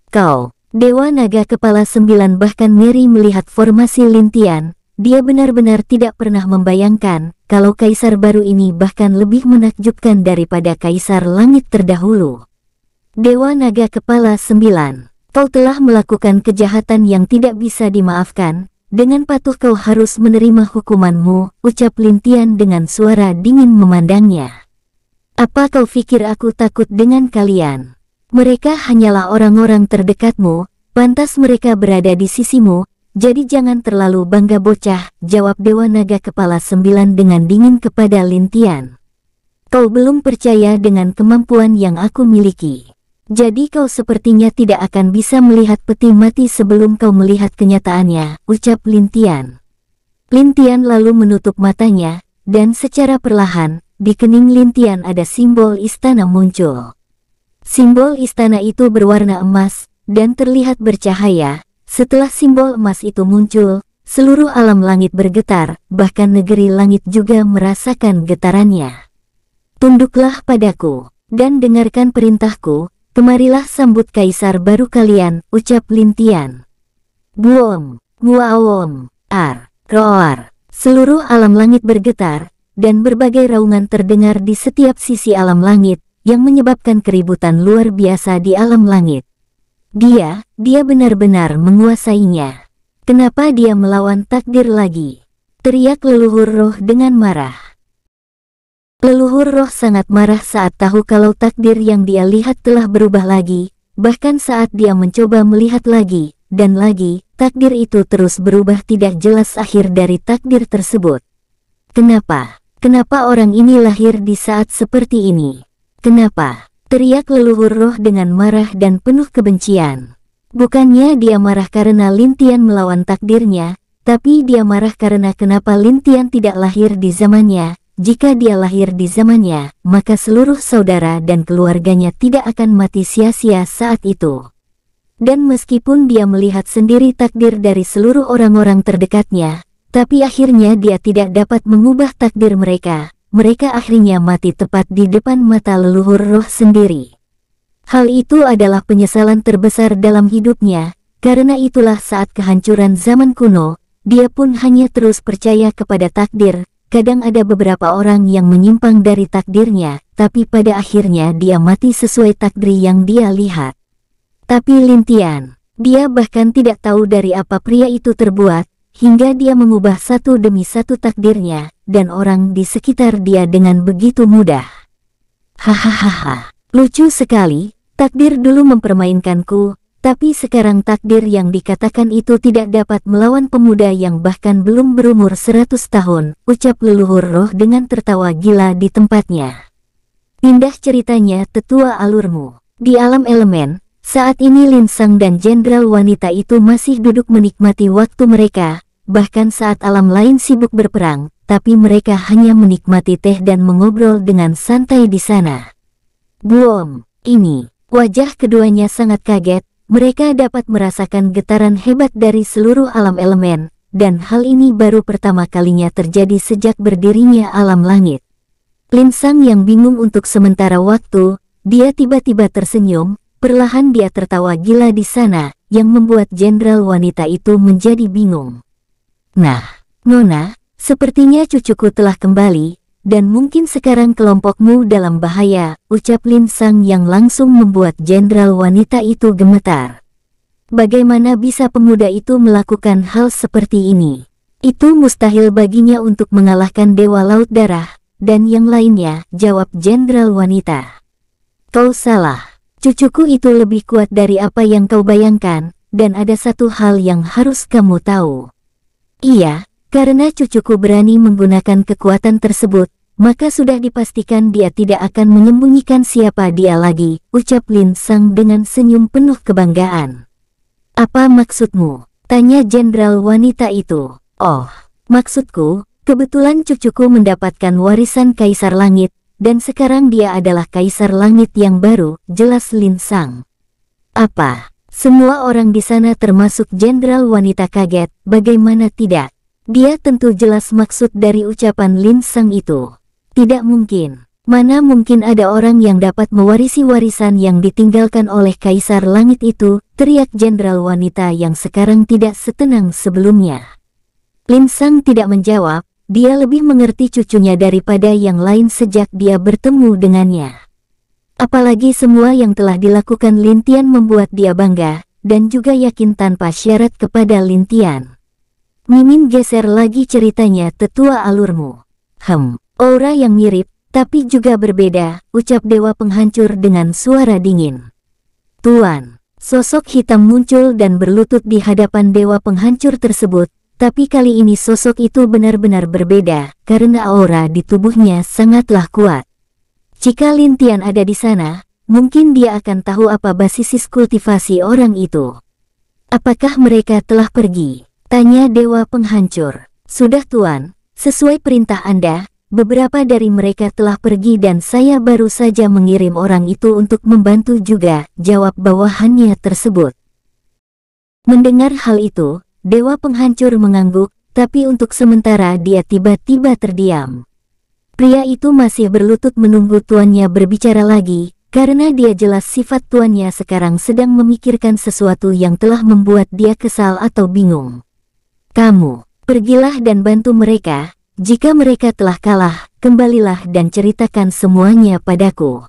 Kau, Dewa Naga Kepala Sembilan bahkan ngeri melihat formasi Lintian, dia benar-benar tidak pernah membayangkan kalau kaisar baru ini bahkan lebih menakjubkan daripada kaisar langit terdahulu. Dewa Naga Kepala Sembilan, kau telah melakukan kejahatan yang tidak bisa dimaafkan, dengan patuh kau harus menerima hukumanmu, ucap Lintian dengan suara dingin memandangnya. Apa kau pikir aku takut dengan kalian? Mereka hanyalah orang-orang terdekatmu, pantas mereka berada di sisimu, jadi jangan terlalu bangga bocah, jawab Dewa Naga Kepala Sembilan dengan dingin kepada Lintian. Kau belum percaya dengan kemampuan yang aku miliki. Jadi kau sepertinya tidak akan bisa melihat peti mati sebelum kau melihat kenyataannya, ucap Lintian. Lintian lalu menutup matanya, dan secara perlahan, di kening Lintian ada simbol istana muncul. Simbol istana itu berwarna emas, dan terlihat bercahaya, setelah simbol emas itu muncul, seluruh alam langit bergetar, bahkan negeri langit juga merasakan getarannya. Tunduklah padaku, dan dengarkan perintahku, kemarilah sambut kaisar baru kalian, ucap Lintian. Buom, Muawom, Ar, Roar, seluruh alam langit bergetar, dan berbagai raungan terdengar di setiap sisi alam langit, yang menyebabkan keributan luar biasa di alam langit. Dia, dia benar-benar menguasainya. Kenapa dia melawan takdir lagi? Teriak leluhur roh dengan marah. Leluhur roh sangat marah saat tahu kalau takdir yang dia lihat telah berubah lagi, bahkan saat dia mencoba melihat lagi, dan lagi, takdir itu terus berubah tidak jelas akhir dari takdir tersebut. Kenapa? Kenapa orang ini lahir di saat seperti ini? Kenapa? Teriak leluhur roh dengan marah dan penuh kebencian. Bukannya dia marah karena Lintian melawan takdirnya, tapi dia marah karena kenapa Lintian tidak lahir di zamannya. Jika dia lahir di zamannya, maka seluruh saudara dan keluarganya tidak akan mati sia-sia saat itu. Dan meskipun dia melihat sendiri takdir dari seluruh orang-orang terdekatnya, tapi akhirnya dia tidak dapat mengubah takdir mereka, mereka akhirnya mati tepat di depan mata leluhur roh sendiri. Hal itu adalah penyesalan terbesar dalam hidupnya, karena itulah saat kehancuran zaman kuno, dia pun hanya terus percaya kepada takdir, kadang ada beberapa orang yang menyimpang dari takdirnya, tapi pada akhirnya dia mati sesuai takdir yang dia lihat. Tapi Lintian, dia bahkan tidak tahu dari apa pria itu terbuat, hingga dia mengubah satu demi satu takdirnya dan orang di sekitar dia dengan begitu mudah. Hahaha, lucu sekali, takdir dulu mempermainkanku, tapi sekarang takdir yang dikatakan itu tidak dapat melawan pemuda yang bahkan belum berumur seratus tahun, ucap leluhur roh dengan tertawa gila di tempatnya. Indah ceritanya tetua alurmu. Di alam elemen, saat ini Linsang dan jenderal wanita itu masih duduk menikmati waktu mereka, bahkan saat alam lain sibuk berperang, tapi mereka hanya menikmati teh dan mengobrol dengan santai di sana. Buom, ini, wajah keduanya sangat kaget, mereka dapat merasakan getaran hebat dari seluruh alam elemen, dan hal ini baru pertama kalinya terjadi sejak berdirinya alam langit. Linsang yang bingung untuk sementara waktu, dia tiba-tiba tersenyum, perlahan dia tertawa gila di sana, yang membuat jenderal wanita itu menjadi bingung. Nah, Nona, sepertinya cucuku telah kembali, dan mungkin sekarang kelompokmu dalam bahaya, ucap Lin Sang yang langsung membuat jenderal wanita itu gemetar. Bagaimana bisa pemuda itu melakukan hal seperti ini? Itu mustahil baginya untuk mengalahkan Dewa Laut Darah, dan yang lainnya, jawab jenderal wanita. Kau salah. Cucuku itu lebih kuat dari apa yang kau bayangkan, dan ada satu hal yang harus kamu tahu. Iya, karena cucuku berani menggunakan kekuatan tersebut, maka sudah dipastikan dia tidak akan menyembunyikan siapa dia lagi, ucap Lin Sang dengan senyum penuh kebanggaan. Apa maksudmu? Tanya jenderal wanita itu. Oh, maksudku, kebetulan cucuku mendapatkan warisan Kaisar Langit, dan sekarang dia adalah Kaisar Langit yang baru, jelas Lin Sang. Apa? Semua orang di sana termasuk jenderal wanita kaget, bagaimana tidak? Dia tentu jelas maksud dari ucapan Lin Sang itu. Tidak mungkin. Mana mungkin ada orang yang dapat mewarisi warisan yang ditinggalkan oleh Kaisar Langit itu, teriak jenderal wanita yang sekarang tidak setenang sebelumnya. Lin Sang tidak menjawab, dia lebih mengerti cucunya daripada yang lain sejak dia bertemu dengannya. Apalagi semua yang telah dilakukan Lintian membuat dia bangga, dan juga yakin tanpa syarat kepada Lintian. Mimin geser lagi ceritanya tetua alurmu. Hem, aura yang mirip, tapi juga berbeda, ucap dewa penghancur dengan suara dingin. Tuan, sosok hitam muncul dan berlutut di hadapan dewa penghancur tersebut, tapi kali ini sosok itu benar-benar berbeda, karena aura di tubuhnya sangatlah kuat. Jika Lintian ada di sana, mungkin dia akan tahu apa basis kultivasi orang itu. Apakah mereka telah pergi? Tanya Dewa Penghancur. Sudah Tuan, sesuai perintah Anda, beberapa dari mereka telah pergi dan saya baru saja mengirim orang itu untuk membantu juga, jawab bawahannya tersebut. Mendengar hal itu, Dewa Penghancur mengangguk, tapi untuk sementara dia tiba-tiba terdiam. Pria itu masih berlutut menunggu tuannya berbicara lagi, karena dia jelas sifat tuannya sekarang sedang memikirkan sesuatu yang telah membuat dia kesal atau bingung. Kamu, pergilah dan bantu mereka, jika mereka telah kalah, kembalilah dan ceritakan semuanya padaku.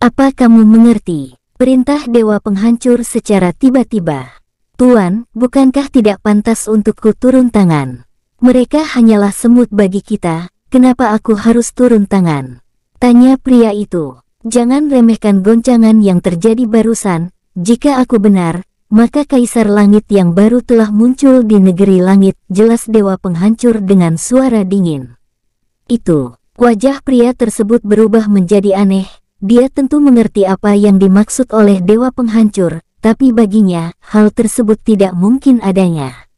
Apa kamu mengerti? Perintah Dewa Penghancur secara tiba-tiba. Tuan, bukankah tidak pantas untukku turun tangan? Mereka hanyalah semut bagi kita, Kenapa aku harus turun tangan? Tanya pria itu. Jangan remehkan goncangan yang terjadi barusan. Jika aku benar, maka kaisar langit yang baru telah muncul di negeri langit jelas dewa penghancur dengan suara dingin. Itu, wajah pria tersebut berubah menjadi aneh. Dia tentu mengerti apa yang dimaksud oleh dewa penghancur, tapi baginya hal tersebut tidak mungkin adanya.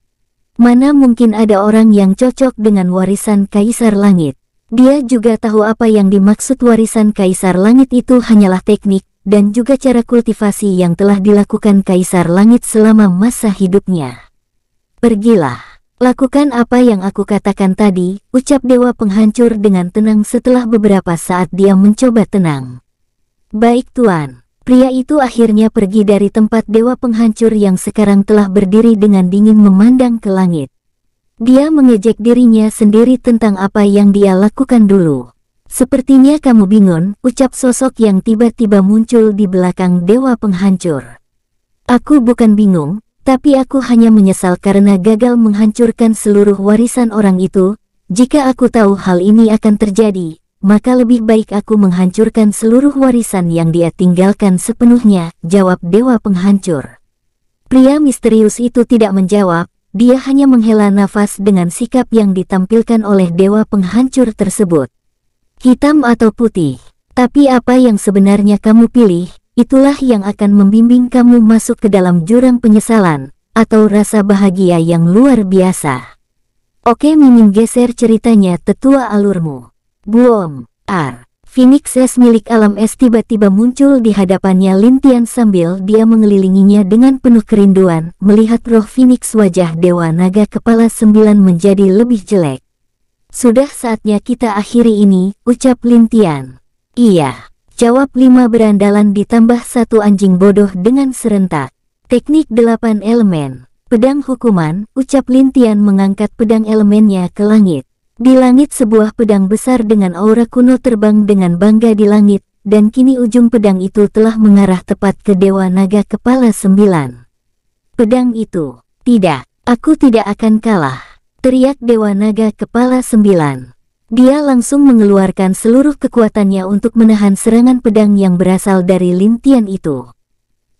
Mana mungkin ada orang yang cocok dengan warisan Kaisar Langit. Dia juga tahu apa yang dimaksud warisan Kaisar Langit itu hanyalah teknik dan juga cara kultivasi yang telah dilakukan Kaisar Langit selama masa hidupnya. Pergilah, lakukan apa yang aku katakan tadi, ucap Dewa Penghancur dengan tenang setelah beberapa saat dia mencoba tenang. Baik Tuan. Pria itu akhirnya pergi dari tempat dewa penghancur yang sekarang telah berdiri dengan dingin memandang ke langit. Dia mengejek dirinya sendiri tentang apa yang dia lakukan dulu. Sepertinya kamu bingung, ucap sosok yang tiba-tiba muncul di belakang dewa penghancur. Aku bukan bingung, tapi aku hanya menyesal karena gagal menghancurkan seluruh warisan orang itu. Jika aku tahu hal ini akan terjadi, maka lebih baik aku menghancurkan seluruh warisan yang dia tinggalkan sepenuhnya, jawab Dewa Penghancur. Pria misterius itu tidak menjawab, dia hanya menghela nafas dengan sikap yang ditampilkan oleh Dewa Penghancur tersebut. Hitam atau putih, tapi apa yang sebenarnya kamu pilih, itulah yang akan membimbing kamu masuk ke dalam jurang penyesalan, atau rasa bahagia yang luar biasa. Oke mimin geser ceritanya tetua alurmu. Boom! Ar. Ah. Phoenix S milik alam es tiba-tiba muncul di hadapannya Lintian sambil dia mengelilinginya dengan penuh kerinduan, melihat roh Phoenix wajah Dewa Naga Kepala Sembilan menjadi lebih jelek. Sudah saatnya kita akhiri ini, ucap Lintian. Iya, jawab lima berandalan ditambah satu anjing bodoh dengan serentak. Teknik delapan elemen, pedang hukuman, ucap Lintian mengangkat pedang elemennya ke langit. Di langit sebuah pedang besar dengan aura kuno terbang dengan bangga di langit, dan kini ujung pedang itu telah mengarah tepat ke Dewa Naga Kepala Sembilan. Pedang itu, tidak, aku tidak akan kalah, teriak Dewa Naga Kepala Sembilan. Dia langsung mengeluarkan seluruh kekuatannya untuk menahan serangan pedang yang berasal dari lintian itu.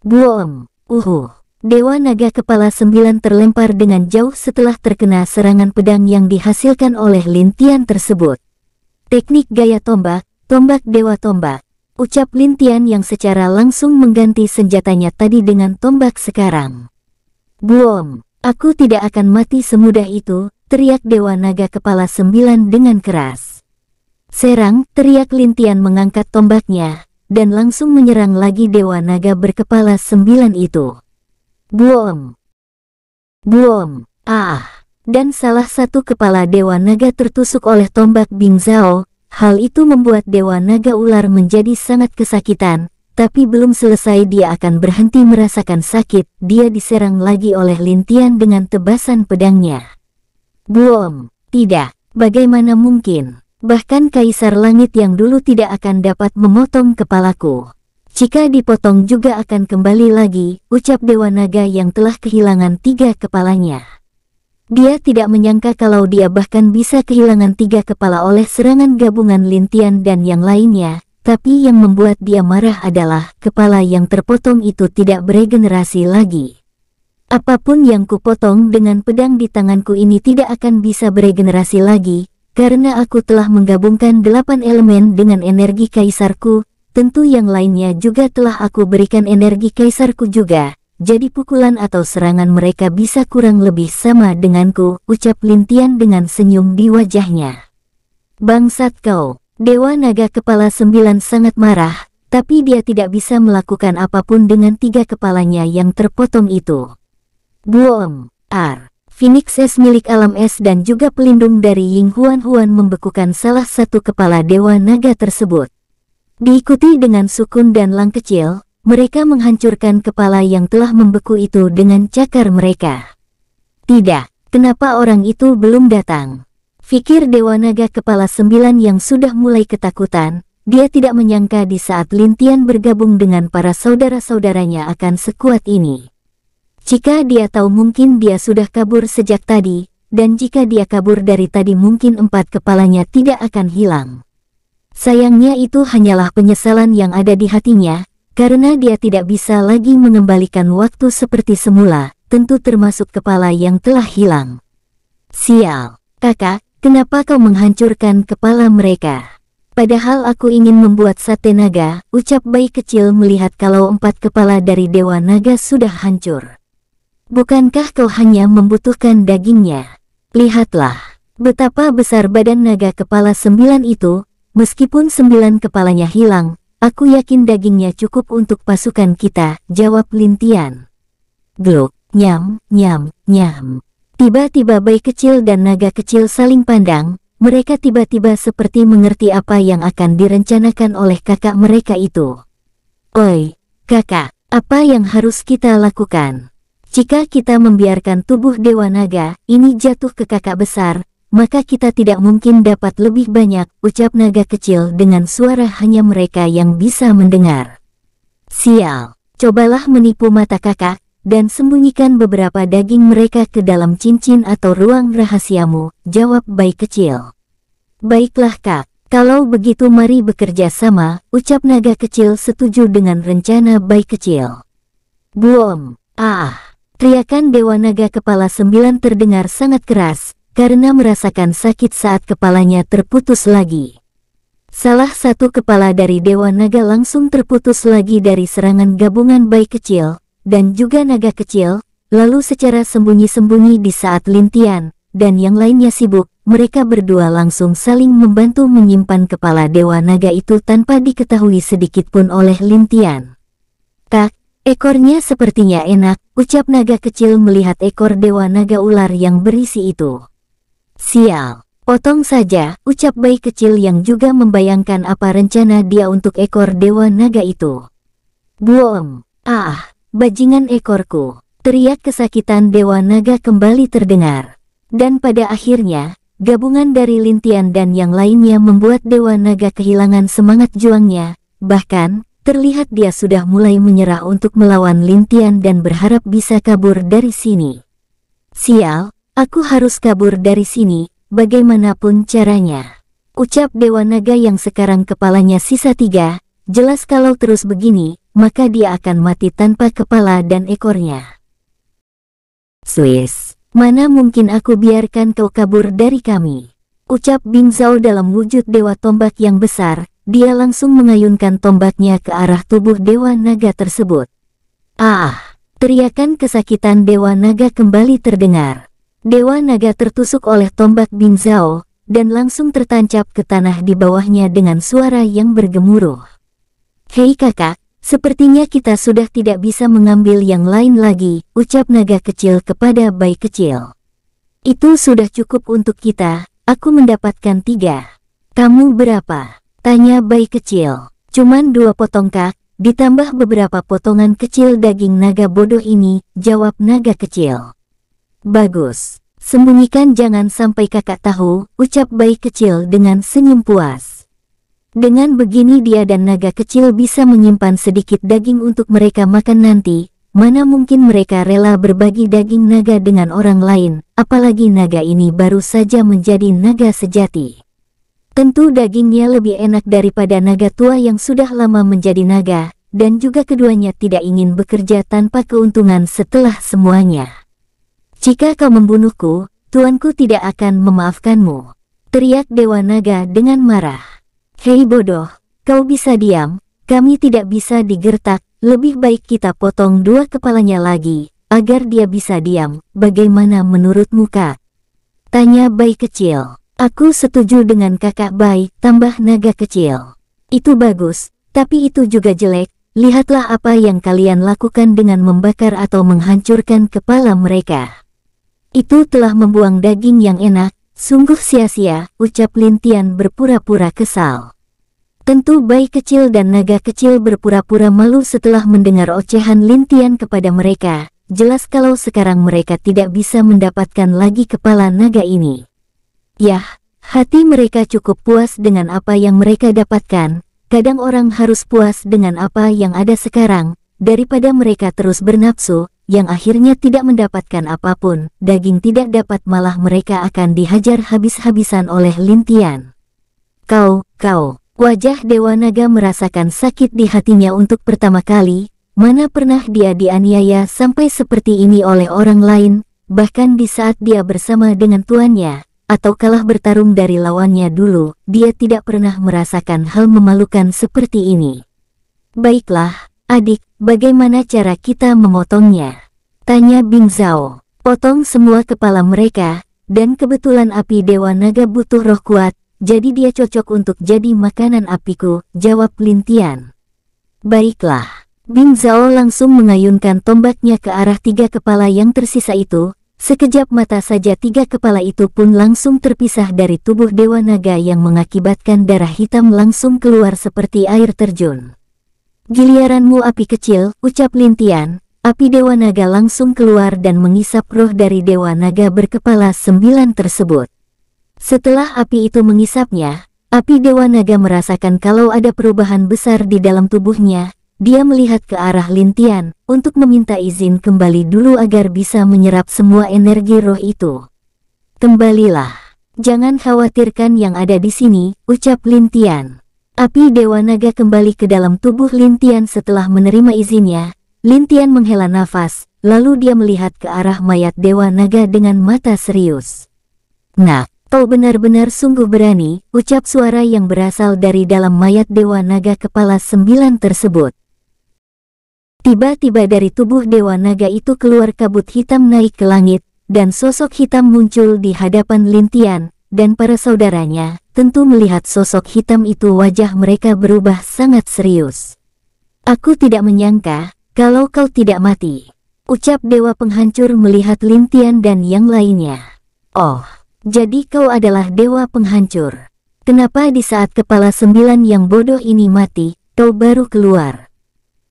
Buong, uhuh. Dewa Naga Kepala Sembilan terlempar dengan jauh setelah terkena serangan pedang yang dihasilkan oleh Lintian tersebut. Teknik gaya tombak, tombak Dewa Tombak, ucap Lintian yang secara langsung mengganti senjatanya tadi dengan tombak sekarang. Buom, aku tidak akan mati semudah itu, teriak Dewa Naga Kepala Sembilan dengan keras. Serang, teriak Lintian mengangkat tombaknya, dan langsung menyerang lagi Dewa Naga berkepala sembilan itu. Buom. Buom. Ah. Dan salah satu kepala Dewa Naga tertusuk oleh tombak Bing Zhao. Hal itu membuat Dewa Naga Ular menjadi sangat kesakitan. Tapi belum selesai dia akan berhenti merasakan sakit. Dia diserang lagi oleh Lintian dengan tebasan pedangnya. Buom. Tidak. Bagaimana mungkin? Bahkan Kaisar Langit yang dulu tidak akan dapat memotong kepalaku. Jika dipotong juga akan kembali lagi, ucap Dewa Naga yang telah kehilangan tiga kepalanya. Dia tidak menyangka kalau dia bahkan bisa kehilangan tiga kepala oleh serangan gabungan Lintian dan yang lainnya, tapi yang membuat dia marah adalah kepala yang terpotong itu tidak beregenerasi lagi. Apapun yang kupotong dengan pedang di tanganku ini tidak akan bisa beregenerasi lagi, karena aku telah menggabungkan delapan elemen dengan energi kaisarku, Tentu yang lainnya juga telah aku berikan energi kaisarku juga, jadi pukulan atau serangan mereka bisa kurang lebih sama denganku, ucap Lintian dengan senyum di wajahnya. Bangsat kau, Dewa Naga Kepala Sembilan sangat marah, tapi dia tidak bisa melakukan apapun dengan tiga kepalanya yang terpotong itu. Buom, R. Phoenix S milik alam es dan juga pelindung dari Ying Huan Huan membekukan salah satu kepala Dewa Naga tersebut. Diikuti dengan sukun dan lang kecil, mereka menghancurkan kepala yang telah membeku itu dengan cakar mereka. Tidak, kenapa orang itu belum datang? Fikir Dewa Naga Kepala Sembilan yang sudah mulai ketakutan, dia tidak menyangka di saat Lintian bergabung dengan para saudara-saudaranya akan sekuat ini. Jika dia tahu mungkin dia sudah kabur sejak tadi, dan jika dia kabur dari tadi mungkin empat kepalanya tidak akan hilang. Sayangnya itu hanyalah penyesalan yang ada di hatinya, karena dia tidak bisa lagi mengembalikan waktu seperti semula, tentu termasuk kepala yang telah hilang. Sial, kakak, kenapa kau menghancurkan kepala mereka? Padahal aku ingin membuat sate naga, ucap bayi kecil melihat kalau empat kepala dari Dewa Naga sudah hancur. Bukankah kau hanya membutuhkan dagingnya? Lihatlah, betapa besar badan naga kepala sembilan itu, Meskipun sembilan kepalanya hilang, aku yakin dagingnya cukup untuk pasukan kita, jawab Lintian. Gluk, nyam, nyam, nyam. Tiba-tiba bayi kecil dan naga kecil saling pandang, mereka tiba-tiba seperti mengerti apa yang akan direncanakan oleh kakak mereka itu. Oi, kakak, apa yang harus kita lakukan? Jika kita membiarkan tubuh Dewa Naga ini jatuh ke kakak besar, maka kita tidak mungkin dapat lebih banyak, ucap naga kecil dengan suara hanya mereka yang bisa mendengar. Sial, cobalah menipu mata kakak, dan sembunyikan beberapa daging mereka ke dalam cincin atau ruang rahasiamu, jawab bayi kecil. Baiklah kak, kalau begitu mari bekerja sama, ucap naga kecil setuju dengan rencana bayi kecil. Buom, ah, teriakan Dewa Naga Kepala Sembilan terdengar sangat keras, karena merasakan sakit saat kepalanya terputus lagi. Salah satu kepala dari Dewa Naga langsung terputus lagi dari serangan gabungan bayi kecil, dan juga naga kecil, lalu secara sembunyi-sembunyi di saat Lintian, dan yang lainnya sibuk, mereka berdua langsung saling membantu menyimpan kepala Dewa Naga itu tanpa diketahui sedikitpun oleh Lintian. Tak, ekornya sepertinya enak, ucap naga kecil melihat ekor Dewa Naga ular yang berisi itu. Sial. Potong saja, ucap bayi kecil yang juga membayangkan apa rencana dia untuk ekor dewa naga itu. Buong. Ah, bajingan ekorku. Teriak kesakitan dewa naga kembali terdengar. Dan pada akhirnya, gabungan dari Lintian dan yang lainnya membuat dewa naga kehilangan semangat juangnya. Bahkan, terlihat dia sudah mulai menyerah untuk melawan Lintian dan berharap bisa kabur dari sini. Sial, Aku harus kabur dari sini, bagaimanapun caranya. Ucap Dewa Naga yang sekarang kepalanya sisa tiga, jelas kalau terus begini, maka dia akan mati tanpa kepala dan ekornya. Swiss, mana mungkin aku biarkan kau kabur dari kami? Ucap Bing Zhao dalam wujud Dewa Tombak yang besar, dia langsung mengayunkan tombaknya ke arah tubuh Dewa Naga tersebut. Ah, teriakan kesakitan Dewa Naga kembali terdengar. Dewa naga tertusuk oleh tombak Bing Zhao, dan langsung tertancap ke tanah di bawahnya dengan suara yang bergemuruh. Hei kakak, sepertinya kita sudah tidak bisa mengambil yang lain lagi, ucap naga kecil kepada bayi kecil. Itu sudah cukup untuk kita, aku mendapatkan tiga. Kamu berapa? Tanya bayi kecil. Cuman dua potong kak, ditambah beberapa potongan kecil daging naga bodoh ini, jawab naga kecil. Bagus. Sembunyikan jangan sampai kakak tahu, ucap bayi kecil dengan senyum puas. Dengan begini dia dan naga kecil bisa menyimpan sedikit daging untuk mereka makan nanti, Mana mungkin mereka rela berbagi daging naga dengan orang lain, apalagi naga ini baru saja menjadi naga sejati. Tentu dagingnya lebih enak daripada naga tua yang sudah lama menjadi naga, dan juga keduanya tidak ingin bekerja tanpa keuntungan setelah semuanya. Jika kau membunuhku, tuanku tidak akan memaafkanmu. Teriak Dewa Naga dengan marah. Hei bodoh, kau bisa diam, kami tidak bisa digertak, lebih baik kita potong dua kepalanya lagi, agar dia bisa diam, bagaimana menurutmu kak? Tanya bayi kecil. Aku setuju dengan kakak bayi, tambah naga kecil. Itu bagus, tapi itu juga jelek, lihatlah apa yang kalian lakukan dengan membakar atau menghancurkan kepala mereka. Itu telah membuang daging yang enak, sungguh sia-sia, ucap Lintian berpura-pura kesal. Tentu bayi kecil dan naga kecil berpura-pura malu setelah mendengar ocehan Lintian kepada mereka, jelas kalau sekarang mereka tidak bisa mendapatkan lagi kepala naga ini. Yah, hati mereka cukup puas dengan apa yang mereka dapatkan, kadang orang harus puas dengan apa yang ada sekarang, daripada mereka terus bernafsu, yang akhirnya tidak mendapatkan apapun, daging tidak dapat malah mereka akan dihajar habis-habisan oleh Lintian. Kau, kau, wajah Dewa Naga merasakan sakit di hatinya untuk pertama kali, mana pernah dia dianiaya sampai seperti ini oleh orang lain, bahkan di saat dia bersama dengan tuannya, atau kalah bertarung dari lawannya dulu, dia tidak pernah merasakan hal memalukan seperti ini. Baiklah, adik, Bagaimana cara kita memotongnya? Tanya Bing Zhao. Potong semua kepala mereka, dan kebetulan api Dewa Naga butuh roh kuat, jadi dia cocok untuk jadi makanan apiku, jawab Lintian. Baiklah. Bing Zhao langsung mengayunkan tombaknya ke arah tiga kepala yang tersisa itu, sekejap mata saja tiga kepala itu pun langsung terpisah dari tubuh Dewa Naga yang mengakibatkan darah hitam langsung keluar seperti air terjun. Giliranmu api kecil, ucap Lintian. Api Dewa Naga langsung keluar dan mengisap roh dari Dewa Naga berkepala sembilan tersebut. Setelah api itu mengisapnya, api Dewa Naga merasakan kalau ada perubahan besar di dalam tubuhnya. Dia melihat ke arah Lintian untuk meminta izin kembali dulu agar bisa menyerap semua energi roh itu. Kembalilah, jangan khawatirkan yang ada di sini, ucap Lintian. Api Dewa Naga kembali ke dalam tubuh Lintian setelah menerima izinnya. Lintian menghela nafas, lalu dia melihat ke arah mayat Dewa Naga dengan mata serius. Nah, kau benar-benar sungguh berani, ucap suara yang berasal dari dalam mayat Dewa Naga kepala sembilan tersebut. Tiba-tiba dari tubuh Dewa Naga itu keluar kabut hitam naik ke langit, dan sosok hitam muncul di hadapan Lintian, dan para saudaranya, tentu melihat sosok hitam itu wajah mereka berubah sangat serius. Aku tidak menyangka, kalau kau tidak mati. Ucap Dewa Penghancur melihat Lintian dan yang lainnya. Oh, jadi kau adalah Dewa Penghancur. Kenapa di saat kepala sembilan yang bodoh ini mati, kau baru keluar?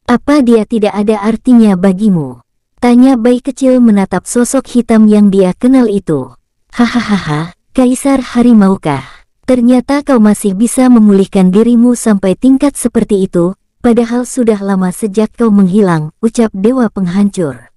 Apa dia tidak ada artinya bagimu? Tanya bayi kecil menatap sosok hitam yang dia kenal itu. Hahaha, Kaisar Harimaukah, ternyata kau masih bisa memulihkan dirimu sampai tingkat seperti itu, padahal sudah lama sejak kau menghilang, ucap Dewa Penghancur.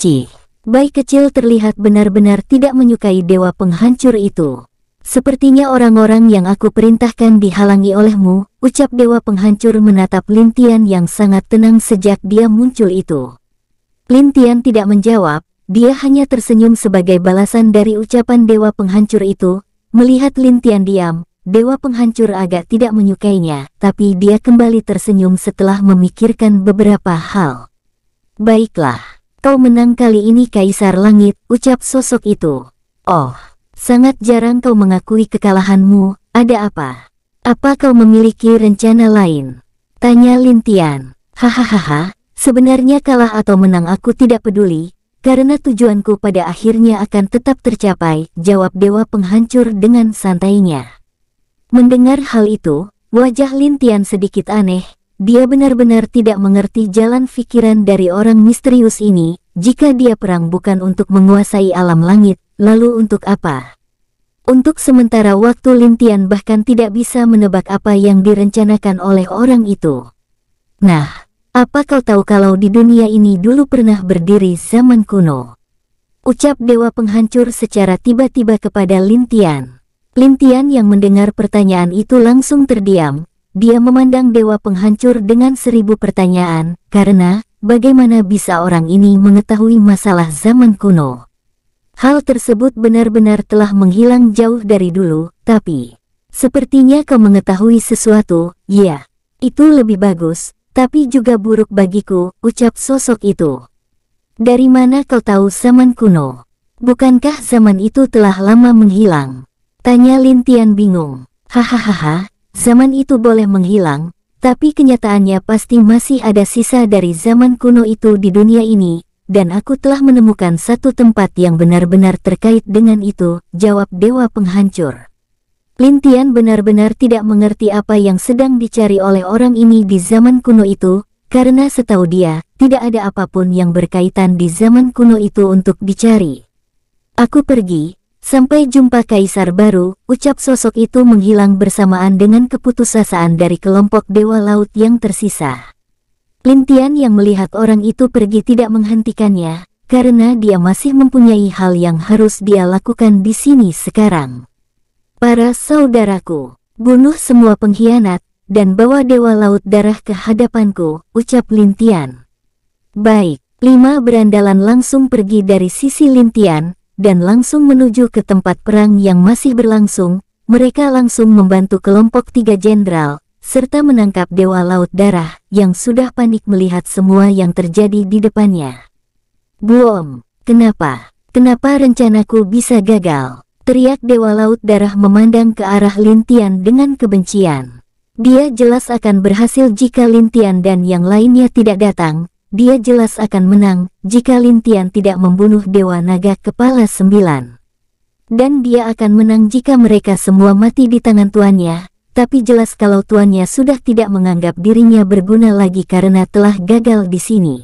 Cih, bayi kecil terlihat benar-benar tidak menyukai Dewa Penghancur itu. Sepertinya orang-orang yang aku perintahkan dihalangi olehmu, ucap Dewa Penghancur menatap Lintian yang sangat tenang sejak dia muncul itu. Lintian tidak menjawab, dia hanya tersenyum sebagai balasan dari ucapan Dewa Penghancur itu. Melihat Lin Tian diam, Dewa Penghancur agak tidak menyukainya, tapi dia kembali tersenyum setelah memikirkan beberapa hal. Baiklah, kau menang kali ini Kaisar Langit, ucap sosok itu. Oh, sangat jarang kau mengakui kekalahanmu, ada apa? Apa kau memiliki rencana lain? Tanya Lintian. Hahaha, sebenarnya kalah atau menang aku tidak peduli, karena tujuanku pada akhirnya akan tetap tercapai, jawab Dewa Penghancur dengan santainya. Mendengar hal itu, wajah Lintian sedikit aneh, dia benar-benar tidak mengerti jalan pikiran dari orang misterius ini, jika dia perang bukan untuk menguasai alam langit, lalu untuk apa? Untuk sementara waktu Lintian bahkan tidak bisa menebak apa yang direncanakan oleh orang itu. Nah, apa kau tahu kalau di dunia ini dulu pernah berdiri zaman kuno? Ucap Dewa Penghancur secara tiba-tiba kepada Lintian. Lintian yang mendengar pertanyaan itu langsung terdiam. Dia memandang Dewa Penghancur dengan seribu pertanyaan, karena bagaimana bisa orang ini mengetahui masalah zaman kuno? Hal tersebut benar-benar telah menghilang jauh dari dulu, tapi... Sepertinya kau mengetahui sesuatu, ya. Itu lebih bagus, tapi juga buruk bagiku, ucap sosok itu. Dari mana kau tahu zaman kuno? Bukankah zaman itu telah lama menghilang? Tanya Lintian bingung. Hahaha, zaman itu boleh menghilang, tapi kenyataannya pasti masih ada sisa dari zaman kuno itu di dunia ini, dan aku telah menemukan satu tempat yang benar-benar terkait dengan itu, jawab Dewa Penghancur. Lintian benar-benar tidak mengerti apa yang sedang dicari oleh orang ini di zaman kuno itu, karena setahu dia, tidak ada apapun yang berkaitan di zaman kuno itu untuk dicari. Aku pergi, sampai jumpa kaisar baru, ucap sosok itu menghilang bersamaan dengan keputusasaan dari kelompok dewa laut yang tersisa. Lintian yang melihat orang itu pergi tidak menghentikannya, karena dia masih mempunyai hal yang harus dia lakukan di sini sekarang. Para saudaraku, bunuh semua pengkhianat, dan bawa Dewa Laut Darah ke hadapanku, ucap Lintian. Baik, lima berandalan langsung pergi dari sisi Lintian, dan langsung menuju ke tempat perang yang masih berlangsung, mereka langsung membantu kelompok tiga jenderal, serta menangkap Dewa Laut Darah yang sudah panik melihat semua yang terjadi di depannya. Buom, kenapa? Kenapa rencanaku bisa gagal? Teriak Dewa Laut Darah memandang ke arah Lintian dengan kebencian. Dia jelas akan berhasil jika Lintian dan yang lainnya tidak datang. Dia jelas akan menang jika Lintian tidak membunuh Dewa Naga Kepala Sembilan. Dan dia akan menang jika mereka semua mati di tangan tuannya. Tapi jelas kalau tuannya sudah tidak menganggap dirinya berguna lagi karena telah gagal di sini.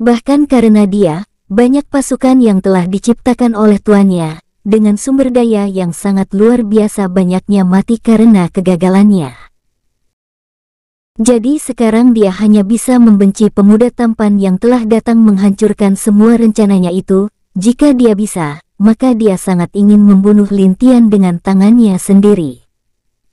Bahkan karena dia, banyak pasukan yang telah diciptakan oleh tuannya, dengan sumber daya yang sangat luar biasa banyaknya mati karena kegagalannya. Jadi sekarang dia hanya bisa membenci pemuda tampan yang telah datang menghancurkan semua rencananya itu, jika dia bisa, maka dia sangat ingin membunuh Lintian dengan tangannya sendiri.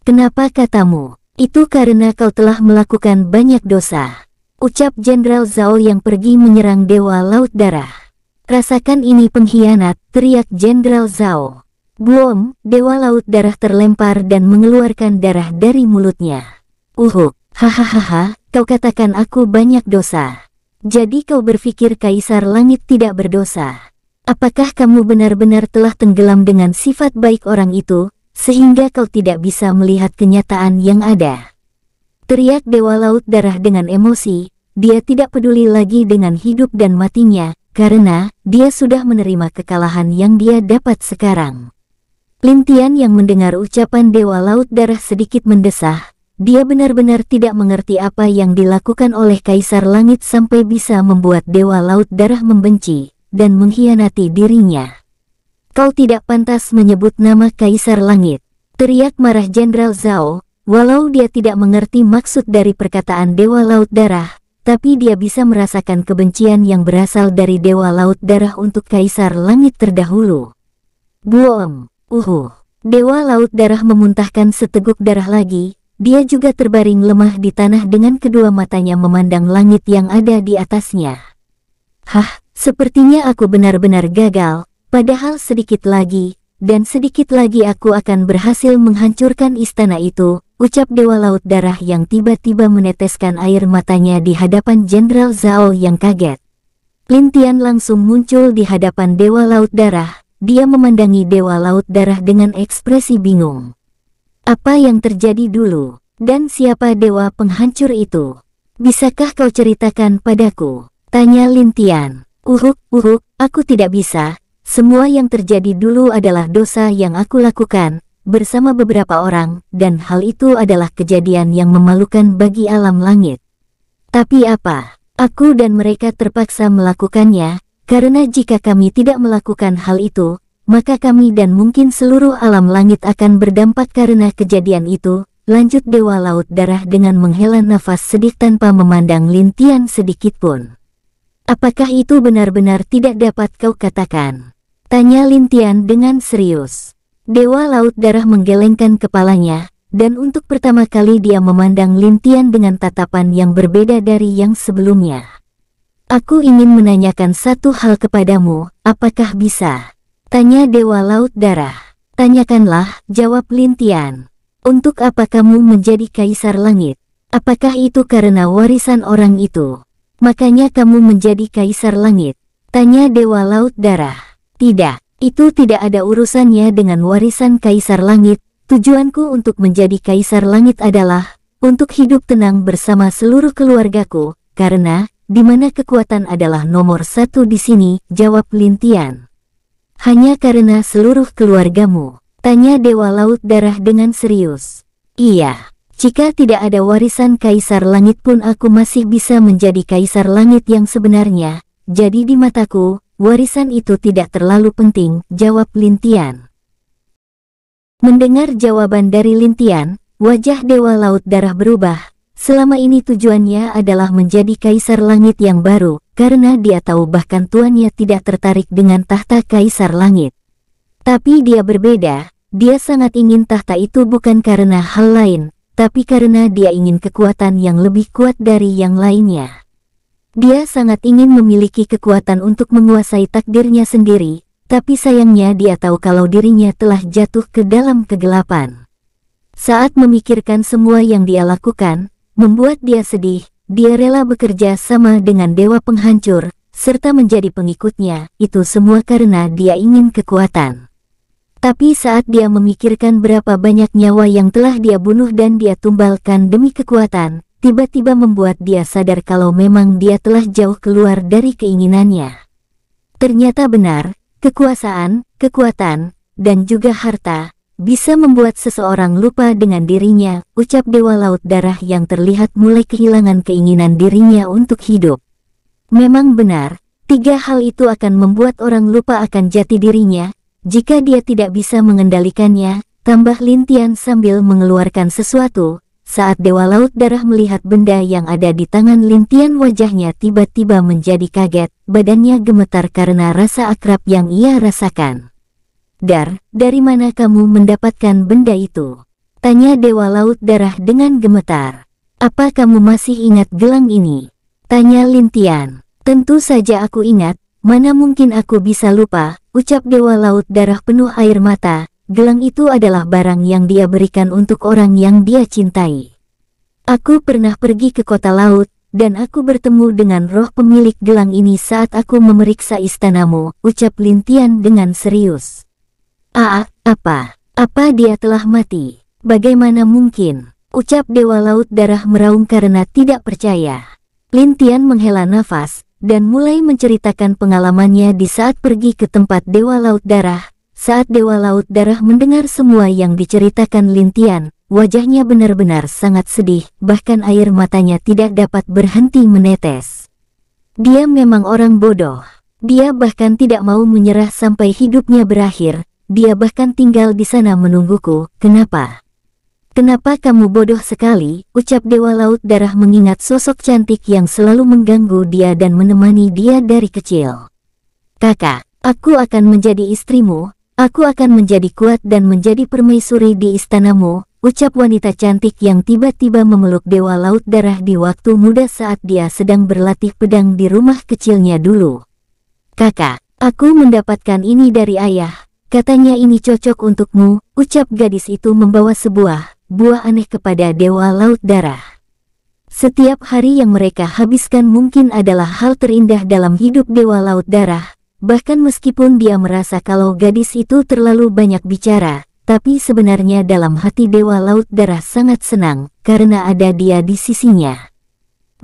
Kenapa katamu? Itu karena kau telah melakukan banyak dosa. Ucap Jenderal Zhao yang pergi menyerang Dewa Laut Darah. Rasakan ini pengkhianat, teriak Jenderal Zhao. Buom, Dewa Laut Darah terlempar dan mengeluarkan darah dari mulutnya. Uhuk, hahaha, kau katakan aku banyak dosa. Jadi kau berpikir Kaisar Langit tidak berdosa. Apakah kamu benar-benar telah tenggelam dengan sifat baik orang itu, sehingga kau tidak bisa melihat kenyataan yang ada? Teriak Dewa Laut Darah dengan emosi, dia tidak peduli lagi dengan hidup dan matinya, karena dia sudah menerima kekalahan yang dia dapat sekarang. Lintian yang mendengar ucapan Dewa Laut Darah sedikit mendesah, dia benar-benar tidak mengerti apa yang dilakukan oleh Kaisar Langit sampai bisa membuat Dewa Laut Darah membenci dan mengkhianati dirinya. Kau tidak pantas menyebut nama Kaisar Langit, teriak marah Jenderal Zhao, walau dia tidak mengerti maksud dari perkataan Dewa Laut Darah, tapi dia bisa merasakan kebencian yang berasal dari Dewa Laut Darah untuk Kaisar Langit terdahulu. Buom, uhuh. Dewa Laut Darah memuntahkan seteguk darah lagi, dia juga terbaring lemah di tanah dengan kedua matanya memandang langit yang ada di atasnya. Hah, sepertinya aku benar-benar gagal, padahal sedikit lagi, dan sedikit lagi aku akan berhasil menghancurkan istana itu, ucap Dewa Laut Darah yang tiba-tiba meneteskan air matanya di hadapan Jenderal Zhao yang kaget. Lintian langsung muncul di hadapan Dewa Laut Darah, dia memandangi Dewa Laut Darah dengan ekspresi bingung. Apa yang terjadi dulu, dan siapa Dewa Penghancur itu? Bisakah kau ceritakan padaku? Tanya Lintian. Uhuk uhuk, aku tidak bisa. Semua yang terjadi dulu adalah dosa yang aku lakukan, bersama beberapa orang, dan hal itu adalah kejadian yang memalukan bagi alam langit. Tapi apa? Aku dan mereka terpaksa melakukannya, karena jika kami tidak melakukan hal itu, maka kami dan mungkin seluruh alam langit akan berdampak karena kejadian itu, lanjut Dewa Laut Darah dengan menghela nafas sedih tanpa memandang Lintian sedikitpun. Apakah itu benar-benar tidak dapat kau katakan? Tanya Lintian dengan serius. Dewa Laut Darah menggelengkan kepalanya, dan untuk pertama kali dia memandang Lintian dengan tatapan yang berbeda dari yang sebelumnya. Aku ingin menanyakan satu hal kepadamu, apakah bisa? Tanya Dewa Laut Darah. Tanyakanlah, jawab Lintian. Untuk apa kamu menjadi Kaisar Langit? Apakah itu karena warisan orang itu? Makanya kamu menjadi Kaisar Langit? Tanya Dewa Laut Darah. Tidak, itu tidak ada urusannya dengan warisan Kaisar Langit. Tujuanku untuk menjadi Kaisar Langit adalah untuk hidup tenang bersama seluruh keluargaku, karena di mana kekuatan adalah nomor satu di sini, jawab Lintian. Hanya karena seluruh keluargamu, tanya Dewa Laut Darah dengan serius. Iya. Jika tidak ada warisan Kaisar Langit pun aku masih bisa menjadi Kaisar Langit yang sebenarnya, jadi di mataku, warisan itu tidak terlalu penting, jawab Lintian. Mendengar jawaban dari Lintian, wajah Dewa Laut Darah berubah. Selama ini tujuannya adalah menjadi kaisar langit yang baru, karena dia tahu bahkan tuannya tidak tertarik dengan tahta kaisar langit. Tapi dia berbeda, dia sangat ingin tahta itu bukan karena hal lain, tapi karena dia ingin kekuatan yang lebih kuat dari yang lainnya. Dia sangat ingin memiliki kekuatan untuk menguasai takdirnya sendiri, tapi sayangnya dia tahu kalau dirinya telah jatuh ke dalam kegelapan. Saat memikirkan semua yang dia lakukan, membuat dia sedih, dia rela bekerja sama dengan dewa penghancur, serta menjadi pengikutnya, itu semua karena dia ingin kekuatan. Tapi saat dia memikirkan berapa banyak nyawa yang telah dia bunuh dan dia tumbalkan demi kekuatan, tiba-tiba membuat dia sadar kalau memang dia telah jauh keluar dari keinginannya. Ternyata benar, kekuasaan, kekuatan, dan juga harta, bisa membuat seseorang lupa dengan dirinya, ucap Dewa Laut Darah yang terlihat mulai kehilangan keinginan dirinya untuk hidup. Memang benar, tiga hal itu akan membuat orang lupa akan jati dirinya, jika dia tidak bisa mengendalikannya, tambah Lintian sambil mengeluarkan sesuatu, saat Dewa Laut Darah melihat benda yang ada di tangan Lintian wajahnya tiba-tiba menjadi kaget, badannya gemetar karena rasa akrab yang ia rasakan. Dar, dari mana kamu mendapatkan benda itu? Tanya Dewa Laut Darah dengan gemetar. Apa kamu masih ingat gelang ini? Tanya Lintian. Tentu saja aku ingat, mana mungkin aku bisa lupa, ucap Dewa Laut Darah penuh air mata, Gelang itu adalah barang yang dia berikan untuk orang yang dia cintai. Aku pernah pergi ke kota laut, dan aku bertemu dengan roh pemilik gelang ini saat aku memeriksa istanamu, ucap Lintian dengan serius. Ah, apa? Apa dia telah mati? Bagaimana mungkin? Ucap Dewa Laut Darah meraung karena tidak percaya. Lintian menghela nafas, dan mulai menceritakan pengalamannya di saat pergi ke tempat Dewa Laut Darah, saat Dewa Laut Darah mendengar semua yang diceritakan Lintian, wajahnya benar-benar sangat sedih, bahkan air matanya tidak dapat berhenti menetes. Dia memang orang bodoh. Dia bahkan tidak mau menyerah sampai hidupnya berakhir, dia bahkan tinggal di sana menungguku, kenapa? Kenapa kamu bodoh sekali? Ucap Dewa Laut Darah mengingat sosok cantik yang selalu mengganggu dia dan menemani dia dari kecil. Kakak, aku akan menjadi istrimu, Aku akan menjadi kuat dan menjadi permaisuri di istanamu, ucap wanita cantik yang tiba-tiba memeluk Dewa Laut Darah di waktu muda saat dia sedang berlatih pedang di rumah kecilnya dulu. Kakak, aku mendapatkan ini dari ayah, katanya ini cocok untukmu, ucap gadis itu membawa sebuah buah aneh kepada Dewa Laut Darah. Setiap hari yang mereka habiskan mungkin adalah hal terindah dalam hidup Dewa Laut Darah, Bahkan meskipun dia merasa kalau gadis itu terlalu banyak bicara, tapi sebenarnya dalam hati Dewa Laut Darah sangat senang karena ada dia di sisinya.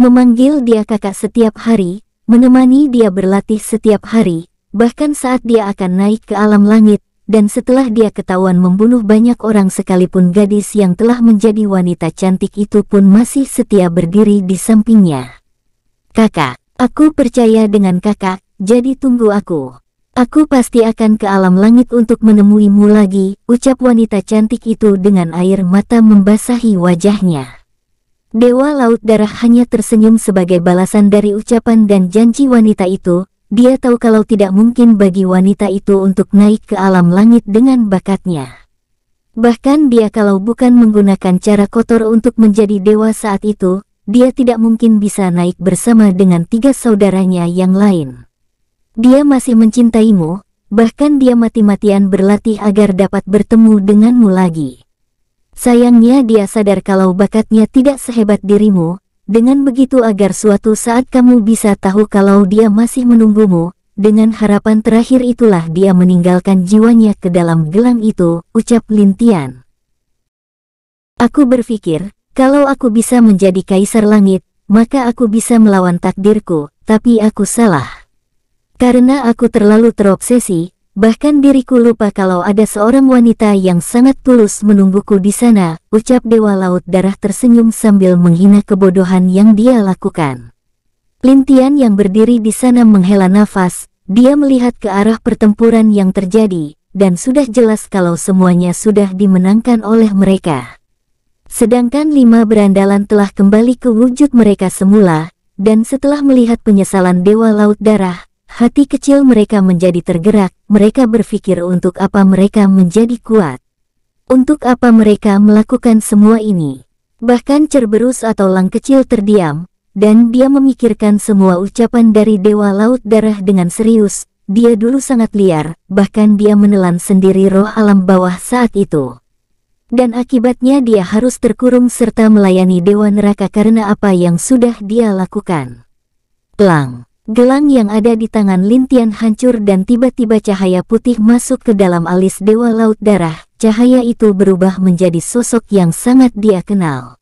Memanggil dia kakak setiap hari, menemani dia berlatih setiap hari, bahkan saat dia akan naik ke alam langit, dan setelah dia ketahuan membunuh banyak orang sekalipun gadis yang telah menjadi wanita cantik itu pun masih setia berdiri di sampingnya. Kakak, aku percaya dengan kakak, jadi tunggu aku. Aku pasti akan ke alam langit untuk menemuimu lagi, ucap wanita cantik itu dengan air mata membasahi wajahnya. Dewa Laut Darah hanya tersenyum sebagai balasan dari ucapan dan janji wanita itu, dia tahu kalau tidak mungkin bagi wanita itu untuk naik ke alam langit dengan bakatnya. Bahkan dia kalau bukan menggunakan cara kotor untuk menjadi dewa saat itu, dia tidak mungkin bisa naik bersama dengan tiga saudaranya yang lain. Dia masih mencintaimu, bahkan dia mati-matian berlatih agar dapat bertemu denganmu lagi. Sayangnya dia sadar kalau bakatnya tidak sehebat dirimu, dengan begitu agar suatu saat kamu bisa tahu kalau dia masih menunggumu, dengan harapan terakhir itulah dia meninggalkan jiwanya ke dalam gelang itu, ucap Lintian. Aku berpikir, kalau aku bisa menjadi kaisar langit, maka aku bisa melawan takdirku, tapi aku salah. Karena aku terlalu terobsesi, bahkan diriku lupa kalau ada seorang wanita yang sangat tulus menungguku di sana, ucap Dewa Laut Darah tersenyum sambil menghina kebodohan yang dia lakukan. Lintian yang berdiri di sana menghela nafas, dia melihat ke arah pertempuran yang terjadi, dan sudah jelas kalau semuanya sudah dimenangkan oleh mereka. Sedangkan lima berandalan telah kembali ke wujud mereka semula, dan setelah melihat penyesalan Dewa Laut Darah, Hati kecil mereka menjadi tergerak, mereka berpikir untuk apa mereka menjadi kuat. Untuk apa mereka melakukan semua ini. Bahkan Cerberus atau Lang kecil terdiam, dan dia memikirkan semua ucapan dari Dewa Laut Darah dengan serius. Dia dulu sangat liar, bahkan dia menelan sendiri roh alam bawah saat itu. Dan akibatnya dia harus terkurung serta melayani Dewa Neraka karena apa yang sudah dia lakukan. Lang Gelang yang ada di tangan Lintian hancur dan tiba-tiba cahaya putih masuk ke dalam alis Dewa Laut Darah. Cahaya itu berubah menjadi sosok yang sangat dia kenal.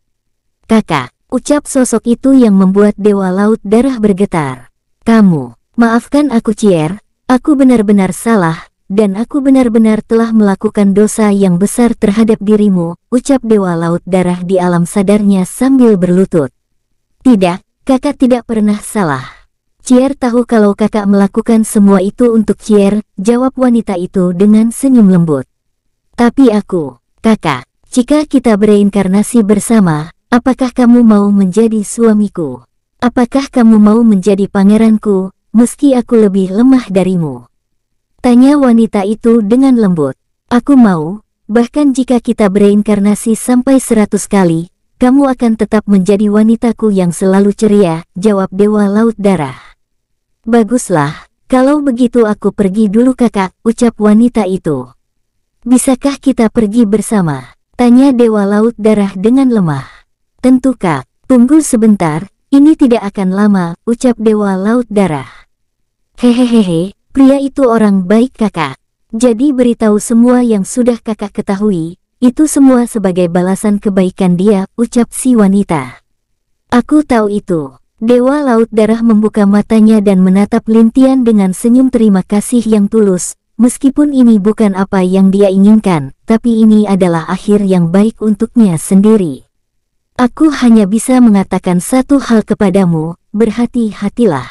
Kakak, ucap sosok itu yang membuat Dewa Laut Darah bergetar. Kamu, maafkan aku Cier, aku benar-benar salah, dan aku benar-benar telah melakukan dosa yang besar terhadap dirimu, ucap Dewa Laut Darah di alam sadarnya sambil berlutut. Tidak, kakak tidak pernah salah. Cier tahu kalau kakak melakukan semua itu untuk Cier, jawab wanita itu dengan senyum lembut. Tapi aku, kakak, jika kita bereinkarnasi bersama, apakah kamu mau menjadi suamiku? Apakah kamu mau menjadi pangeranku, meski aku lebih lemah darimu? Tanya wanita itu dengan lembut. Aku mau, bahkan jika kita bereinkarnasi sampai seratus kali, kamu akan tetap menjadi wanitaku yang selalu ceria, jawab Dewa Laut Darah. Baguslah, kalau begitu aku pergi dulu kakak, ucap wanita itu. Bisakah kita pergi bersama? Tanya Dewa Laut Darah dengan lemah. Tentu kak, tunggu sebentar, ini tidak akan lama, ucap Dewa Laut Darah. Hehehehe, pria itu orang baik kakak. Jadi beritahu semua yang sudah kakak ketahui, itu semua sebagai balasan kebaikan dia, ucap si wanita. Aku tahu itu. Dewa Laut Darah membuka matanya dan menatap Lintian dengan senyum terima kasih yang tulus, meskipun ini bukan apa yang dia inginkan, tapi ini adalah akhir yang baik untuknya sendiri. Aku hanya bisa mengatakan satu hal kepadamu, berhati-hatilah.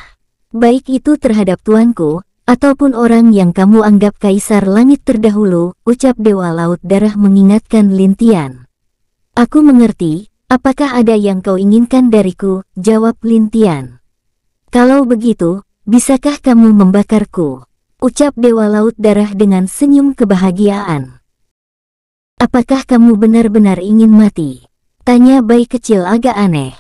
Baik itu terhadap tuanku, ataupun orang yang kamu anggap kaisar langit terdahulu, ucap Dewa Laut Darah mengingatkan Lintian. Aku mengerti, Apakah ada yang kau inginkan dariku? Jawab Lintian. Kalau begitu, bisakah kamu membakarku? Ucap Dewa Laut Darah dengan senyum kebahagiaan. Apakah kamu benar-benar ingin mati? Tanya bayi kecil agak aneh.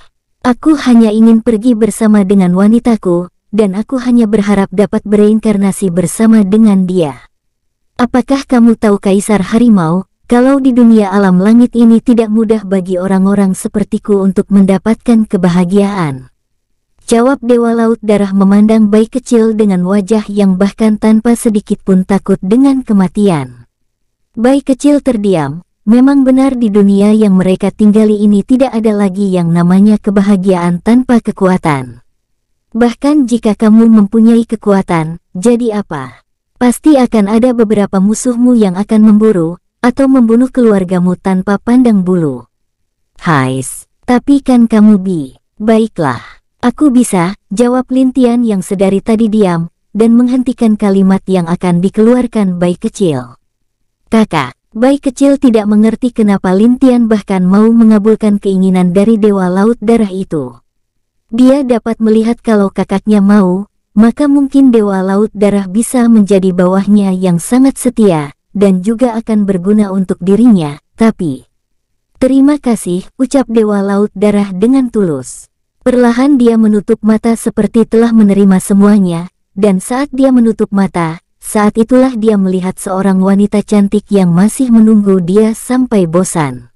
Aku hanya ingin pergi bersama dengan wanitaku, dan aku hanya berharap dapat bereinkarnasi bersama dengan dia. Apakah kamu tahu Kaisar Harimau, kalau di dunia alam langit ini tidak mudah bagi orang-orang sepertiku untuk mendapatkan kebahagiaan. Jawab Dewa Laut Darah memandang bayi kecil dengan wajah yang bahkan tanpa sedikit pun takut dengan kematian. Bayi kecil terdiam, memang benar di dunia yang mereka tinggali ini tidak ada lagi yang namanya kebahagiaan tanpa kekuatan. Bahkan jika kamu mempunyai kekuatan, jadi apa? Pasti akan ada beberapa musuhmu yang akan memburu, atau membunuh keluargamu tanpa pandang bulu. Hais, tapi kan kamu bi. Baiklah, aku bisa, jawab Lintian yang sedari tadi diam, dan menghentikan kalimat yang akan dikeluarkan bayi kecil. Kakak, bayi kecil tidak mengerti kenapa Lintian bahkan mau mengabulkan keinginan dari Dewa Laut Darah itu. Dia dapat melihat kalau kakaknya mau, maka mungkin Dewa Laut Darah bisa menjadi bawahnya yang sangat setia, dan juga akan berguna untuk dirinya, tapi... Terima kasih, ucap Dewa Laut Darah dengan tulus. Perlahan dia menutup mata seperti telah menerima semuanya, dan saat dia menutup mata, saat itulah dia melihat seorang wanita cantik yang masih menunggu dia sampai bosan.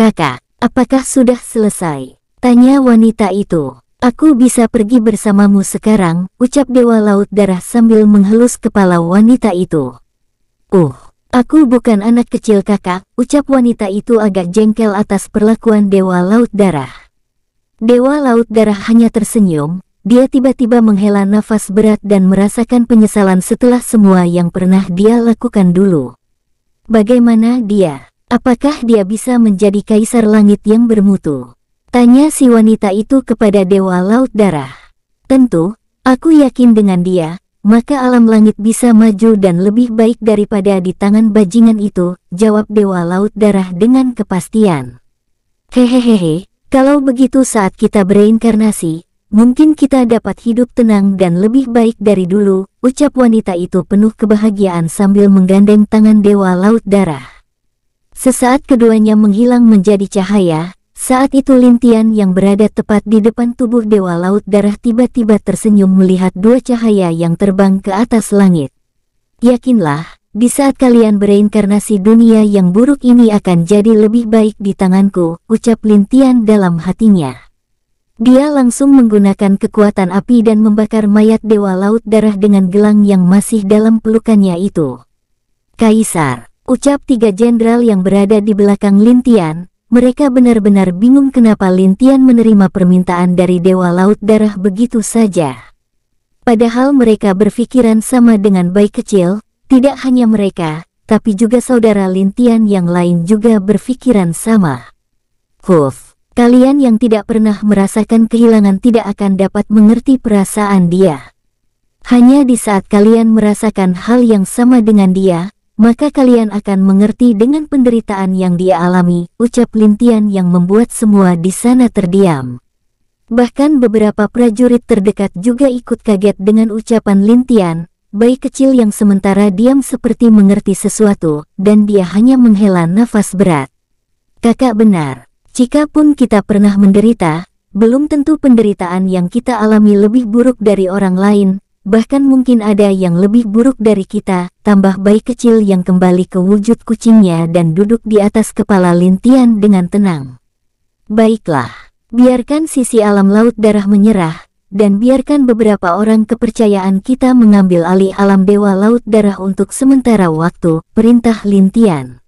Kakak, apakah sudah selesai? Tanya wanita itu. Aku bisa pergi bersamamu sekarang, ucap Dewa Laut Darah sambil menghelus kepala wanita itu. Uh, aku bukan anak kecil kakak, ucap wanita itu agak jengkel atas perlakuan Dewa Laut Darah. Dewa Laut Darah hanya tersenyum, dia tiba-tiba menghela nafas berat dan merasakan penyesalan setelah semua yang pernah dia lakukan dulu. Bagaimana dia? Apakah dia bisa menjadi kaisar langit yang bermutu? Tanya si wanita itu kepada Dewa Laut Darah. Tentu, aku yakin dengan dia, maka alam langit bisa maju dan lebih baik daripada di tangan bajingan itu, jawab Dewa Laut Darah dengan kepastian. Hehehe, kalau begitu saat kita bereinkarnasi, mungkin kita dapat hidup tenang dan lebih baik dari dulu, ucap wanita itu penuh kebahagiaan sambil menggandeng tangan Dewa Laut Darah. Sesaat keduanya menghilang menjadi cahaya, saat itu Lintian yang berada tepat di depan tubuh Dewa Laut Darah tiba-tiba tersenyum melihat dua cahaya yang terbang ke atas langit. Yakinlah, di saat kalian bereinkarnasi dunia yang buruk ini akan jadi lebih baik di tanganku, ucap Lintian dalam hatinya. Dia langsung menggunakan kekuatan api dan membakar mayat Dewa Laut Darah dengan gelang yang masih dalam pelukannya itu. Kaisar, ucap tiga jenderal yang berada di belakang Lintian, mereka benar-benar bingung kenapa Lintian menerima permintaan dari Dewa Laut Darah begitu saja. Padahal mereka berpikiran sama dengan bayi kecil, tidak hanya mereka, tapi juga saudara Lintian yang lain juga berpikiran sama. Kuf, kalian yang tidak pernah merasakan kehilangan tidak akan dapat mengerti perasaan dia. Hanya di saat kalian merasakan hal yang sama dengan dia, maka kalian akan mengerti dengan penderitaan yang dia alami, ucap Lintian yang membuat semua di sana terdiam. Bahkan beberapa prajurit terdekat juga ikut kaget dengan ucapan Lintian, bayi kecil yang sementara diam seperti mengerti sesuatu, dan dia hanya menghela nafas berat. Kakak benar, jika pun kita pernah menderita, belum tentu penderitaan yang kita alami lebih buruk dari orang lain, Bahkan mungkin ada yang lebih buruk dari kita, tambah bayi kecil yang kembali ke wujud kucingnya dan duduk di atas kepala Lintian dengan tenang. Baiklah, biarkan sisi alam laut darah menyerah, dan biarkan beberapa orang kepercayaan kita mengambil alih alam dewa laut darah untuk sementara waktu, perintah Lintian.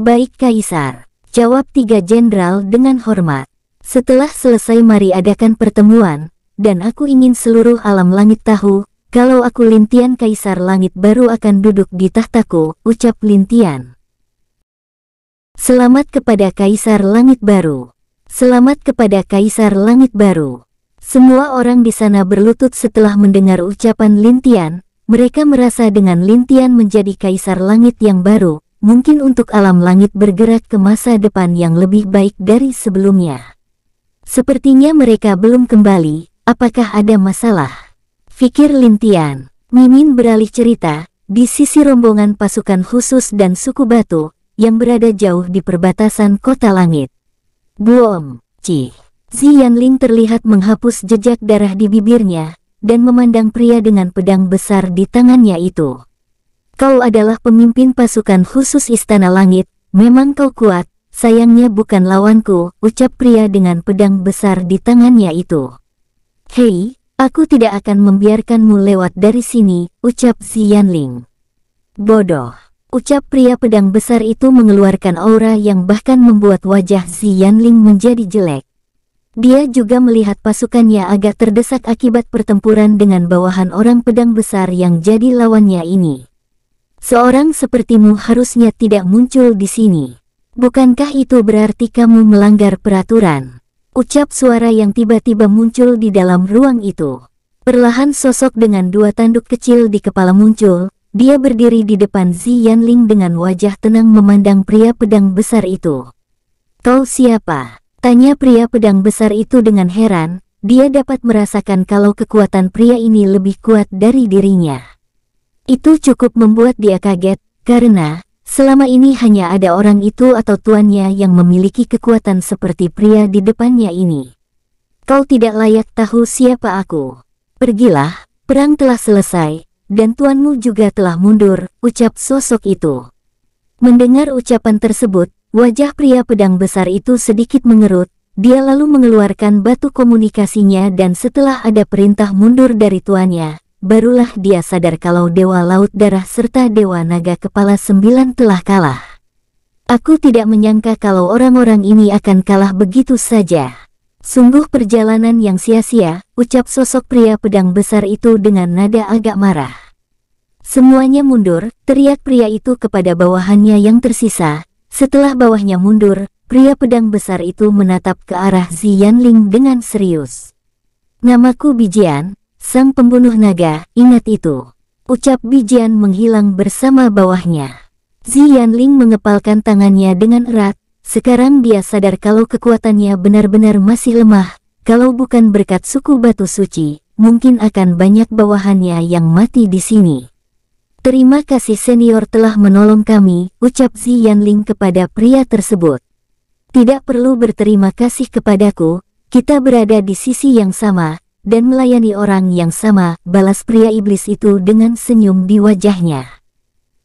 Baik Kaisar, jawab tiga jenderal dengan hormat. Setelah selesai mari adakan pertemuan, dan aku ingin seluruh alam langit tahu, kalau aku Lintian Kaisar Langit baru akan duduk di tahtaku, ucap Lintian. Selamat kepada Kaisar Langit Baru. Selamat kepada Kaisar Langit Baru. Semua orang di sana berlutut setelah mendengar ucapan Lintian, mereka merasa dengan Lintian menjadi Kaisar Langit yang baru, mungkin untuk alam langit bergerak ke masa depan yang lebih baik dari sebelumnya. Sepertinya mereka belum kembali, Apakah ada masalah? Fikir Lintian, Mimin beralih cerita, di sisi rombongan pasukan khusus dan suku batu, yang berada jauh di perbatasan kota langit. Buom, Ci. Ling terlihat menghapus jejak darah di bibirnya, dan memandang pria dengan pedang besar di tangannya itu. Kau adalah pemimpin pasukan khusus Istana Langit, memang kau kuat, sayangnya bukan lawanku, ucap pria dengan pedang besar di tangannya itu. Hei, aku tidak akan membiarkanmu lewat dari sini, ucap Yanling. Bodoh, ucap pria pedang besar itu mengeluarkan aura yang bahkan membuat wajah Yanling menjadi jelek. Dia juga melihat pasukannya agak terdesak akibat pertempuran dengan bawahan orang pedang besar yang jadi lawannya ini. Seorang sepertimu harusnya tidak muncul di sini. Bukankah itu berarti kamu melanggar peraturan? ucap suara yang tiba-tiba muncul di dalam ruang itu. Perlahan sosok dengan dua tanduk kecil di kepala muncul, dia berdiri di depan Zi Yanling dengan wajah tenang memandang pria pedang besar itu. Kau siapa? Tanya pria pedang besar itu dengan heran, dia dapat merasakan kalau kekuatan pria ini lebih kuat dari dirinya. Itu cukup membuat dia kaget, karena Selama ini hanya ada orang itu atau tuannya yang memiliki kekuatan seperti pria di depannya ini. Kau tidak layak tahu siapa aku. Pergilah, perang telah selesai, dan tuanmu juga telah mundur, ucap sosok itu. Mendengar ucapan tersebut, wajah pria pedang besar itu sedikit mengerut, dia lalu mengeluarkan batu komunikasinya dan setelah ada perintah mundur dari tuannya, barulah dia sadar kalau Dewa Laut Darah serta Dewa Naga Kepala Sembilan telah kalah. Aku tidak menyangka kalau orang-orang ini akan kalah begitu saja. Sungguh perjalanan yang sia-sia, ucap sosok pria pedang besar itu dengan nada agak marah. Semuanya mundur, teriak pria itu kepada bawahannya yang tersisa. Setelah bawahnya mundur, pria pedang besar itu menatap ke arah Ziyanling dengan serius. Namaku Bijian, Sang pembunuh naga, ingat itu. Ucap Bijian menghilang bersama bawahnya. Ling mengepalkan tangannya dengan erat. Sekarang dia sadar kalau kekuatannya benar-benar masih lemah. Kalau bukan berkat suku batu suci, mungkin akan banyak bawahannya yang mati di sini. Terima kasih senior telah menolong kami, ucap Yanling kepada pria tersebut. Tidak perlu berterima kasih kepadaku, kita berada di sisi yang sama, dan melayani orang yang sama, balas pria iblis itu dengan senyum di wajahnya.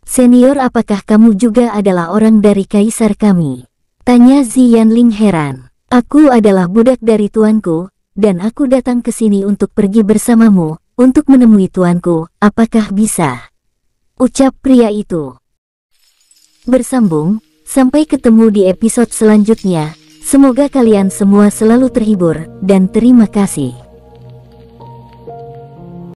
Senior apakah kamu juga adalah orang dari kaisar kami? Tanya Zian Ling heran. Aku adalah budak dari tuanku, dan aku datang ke sini untuk pergi bersamamu, untuk menemui tuanku, apakah bisa? Ucap pria itu. Bersambung, sampai ketemu di episode selanjutnya. Semoga kalian semua selalu terhibur, dan terima kasih.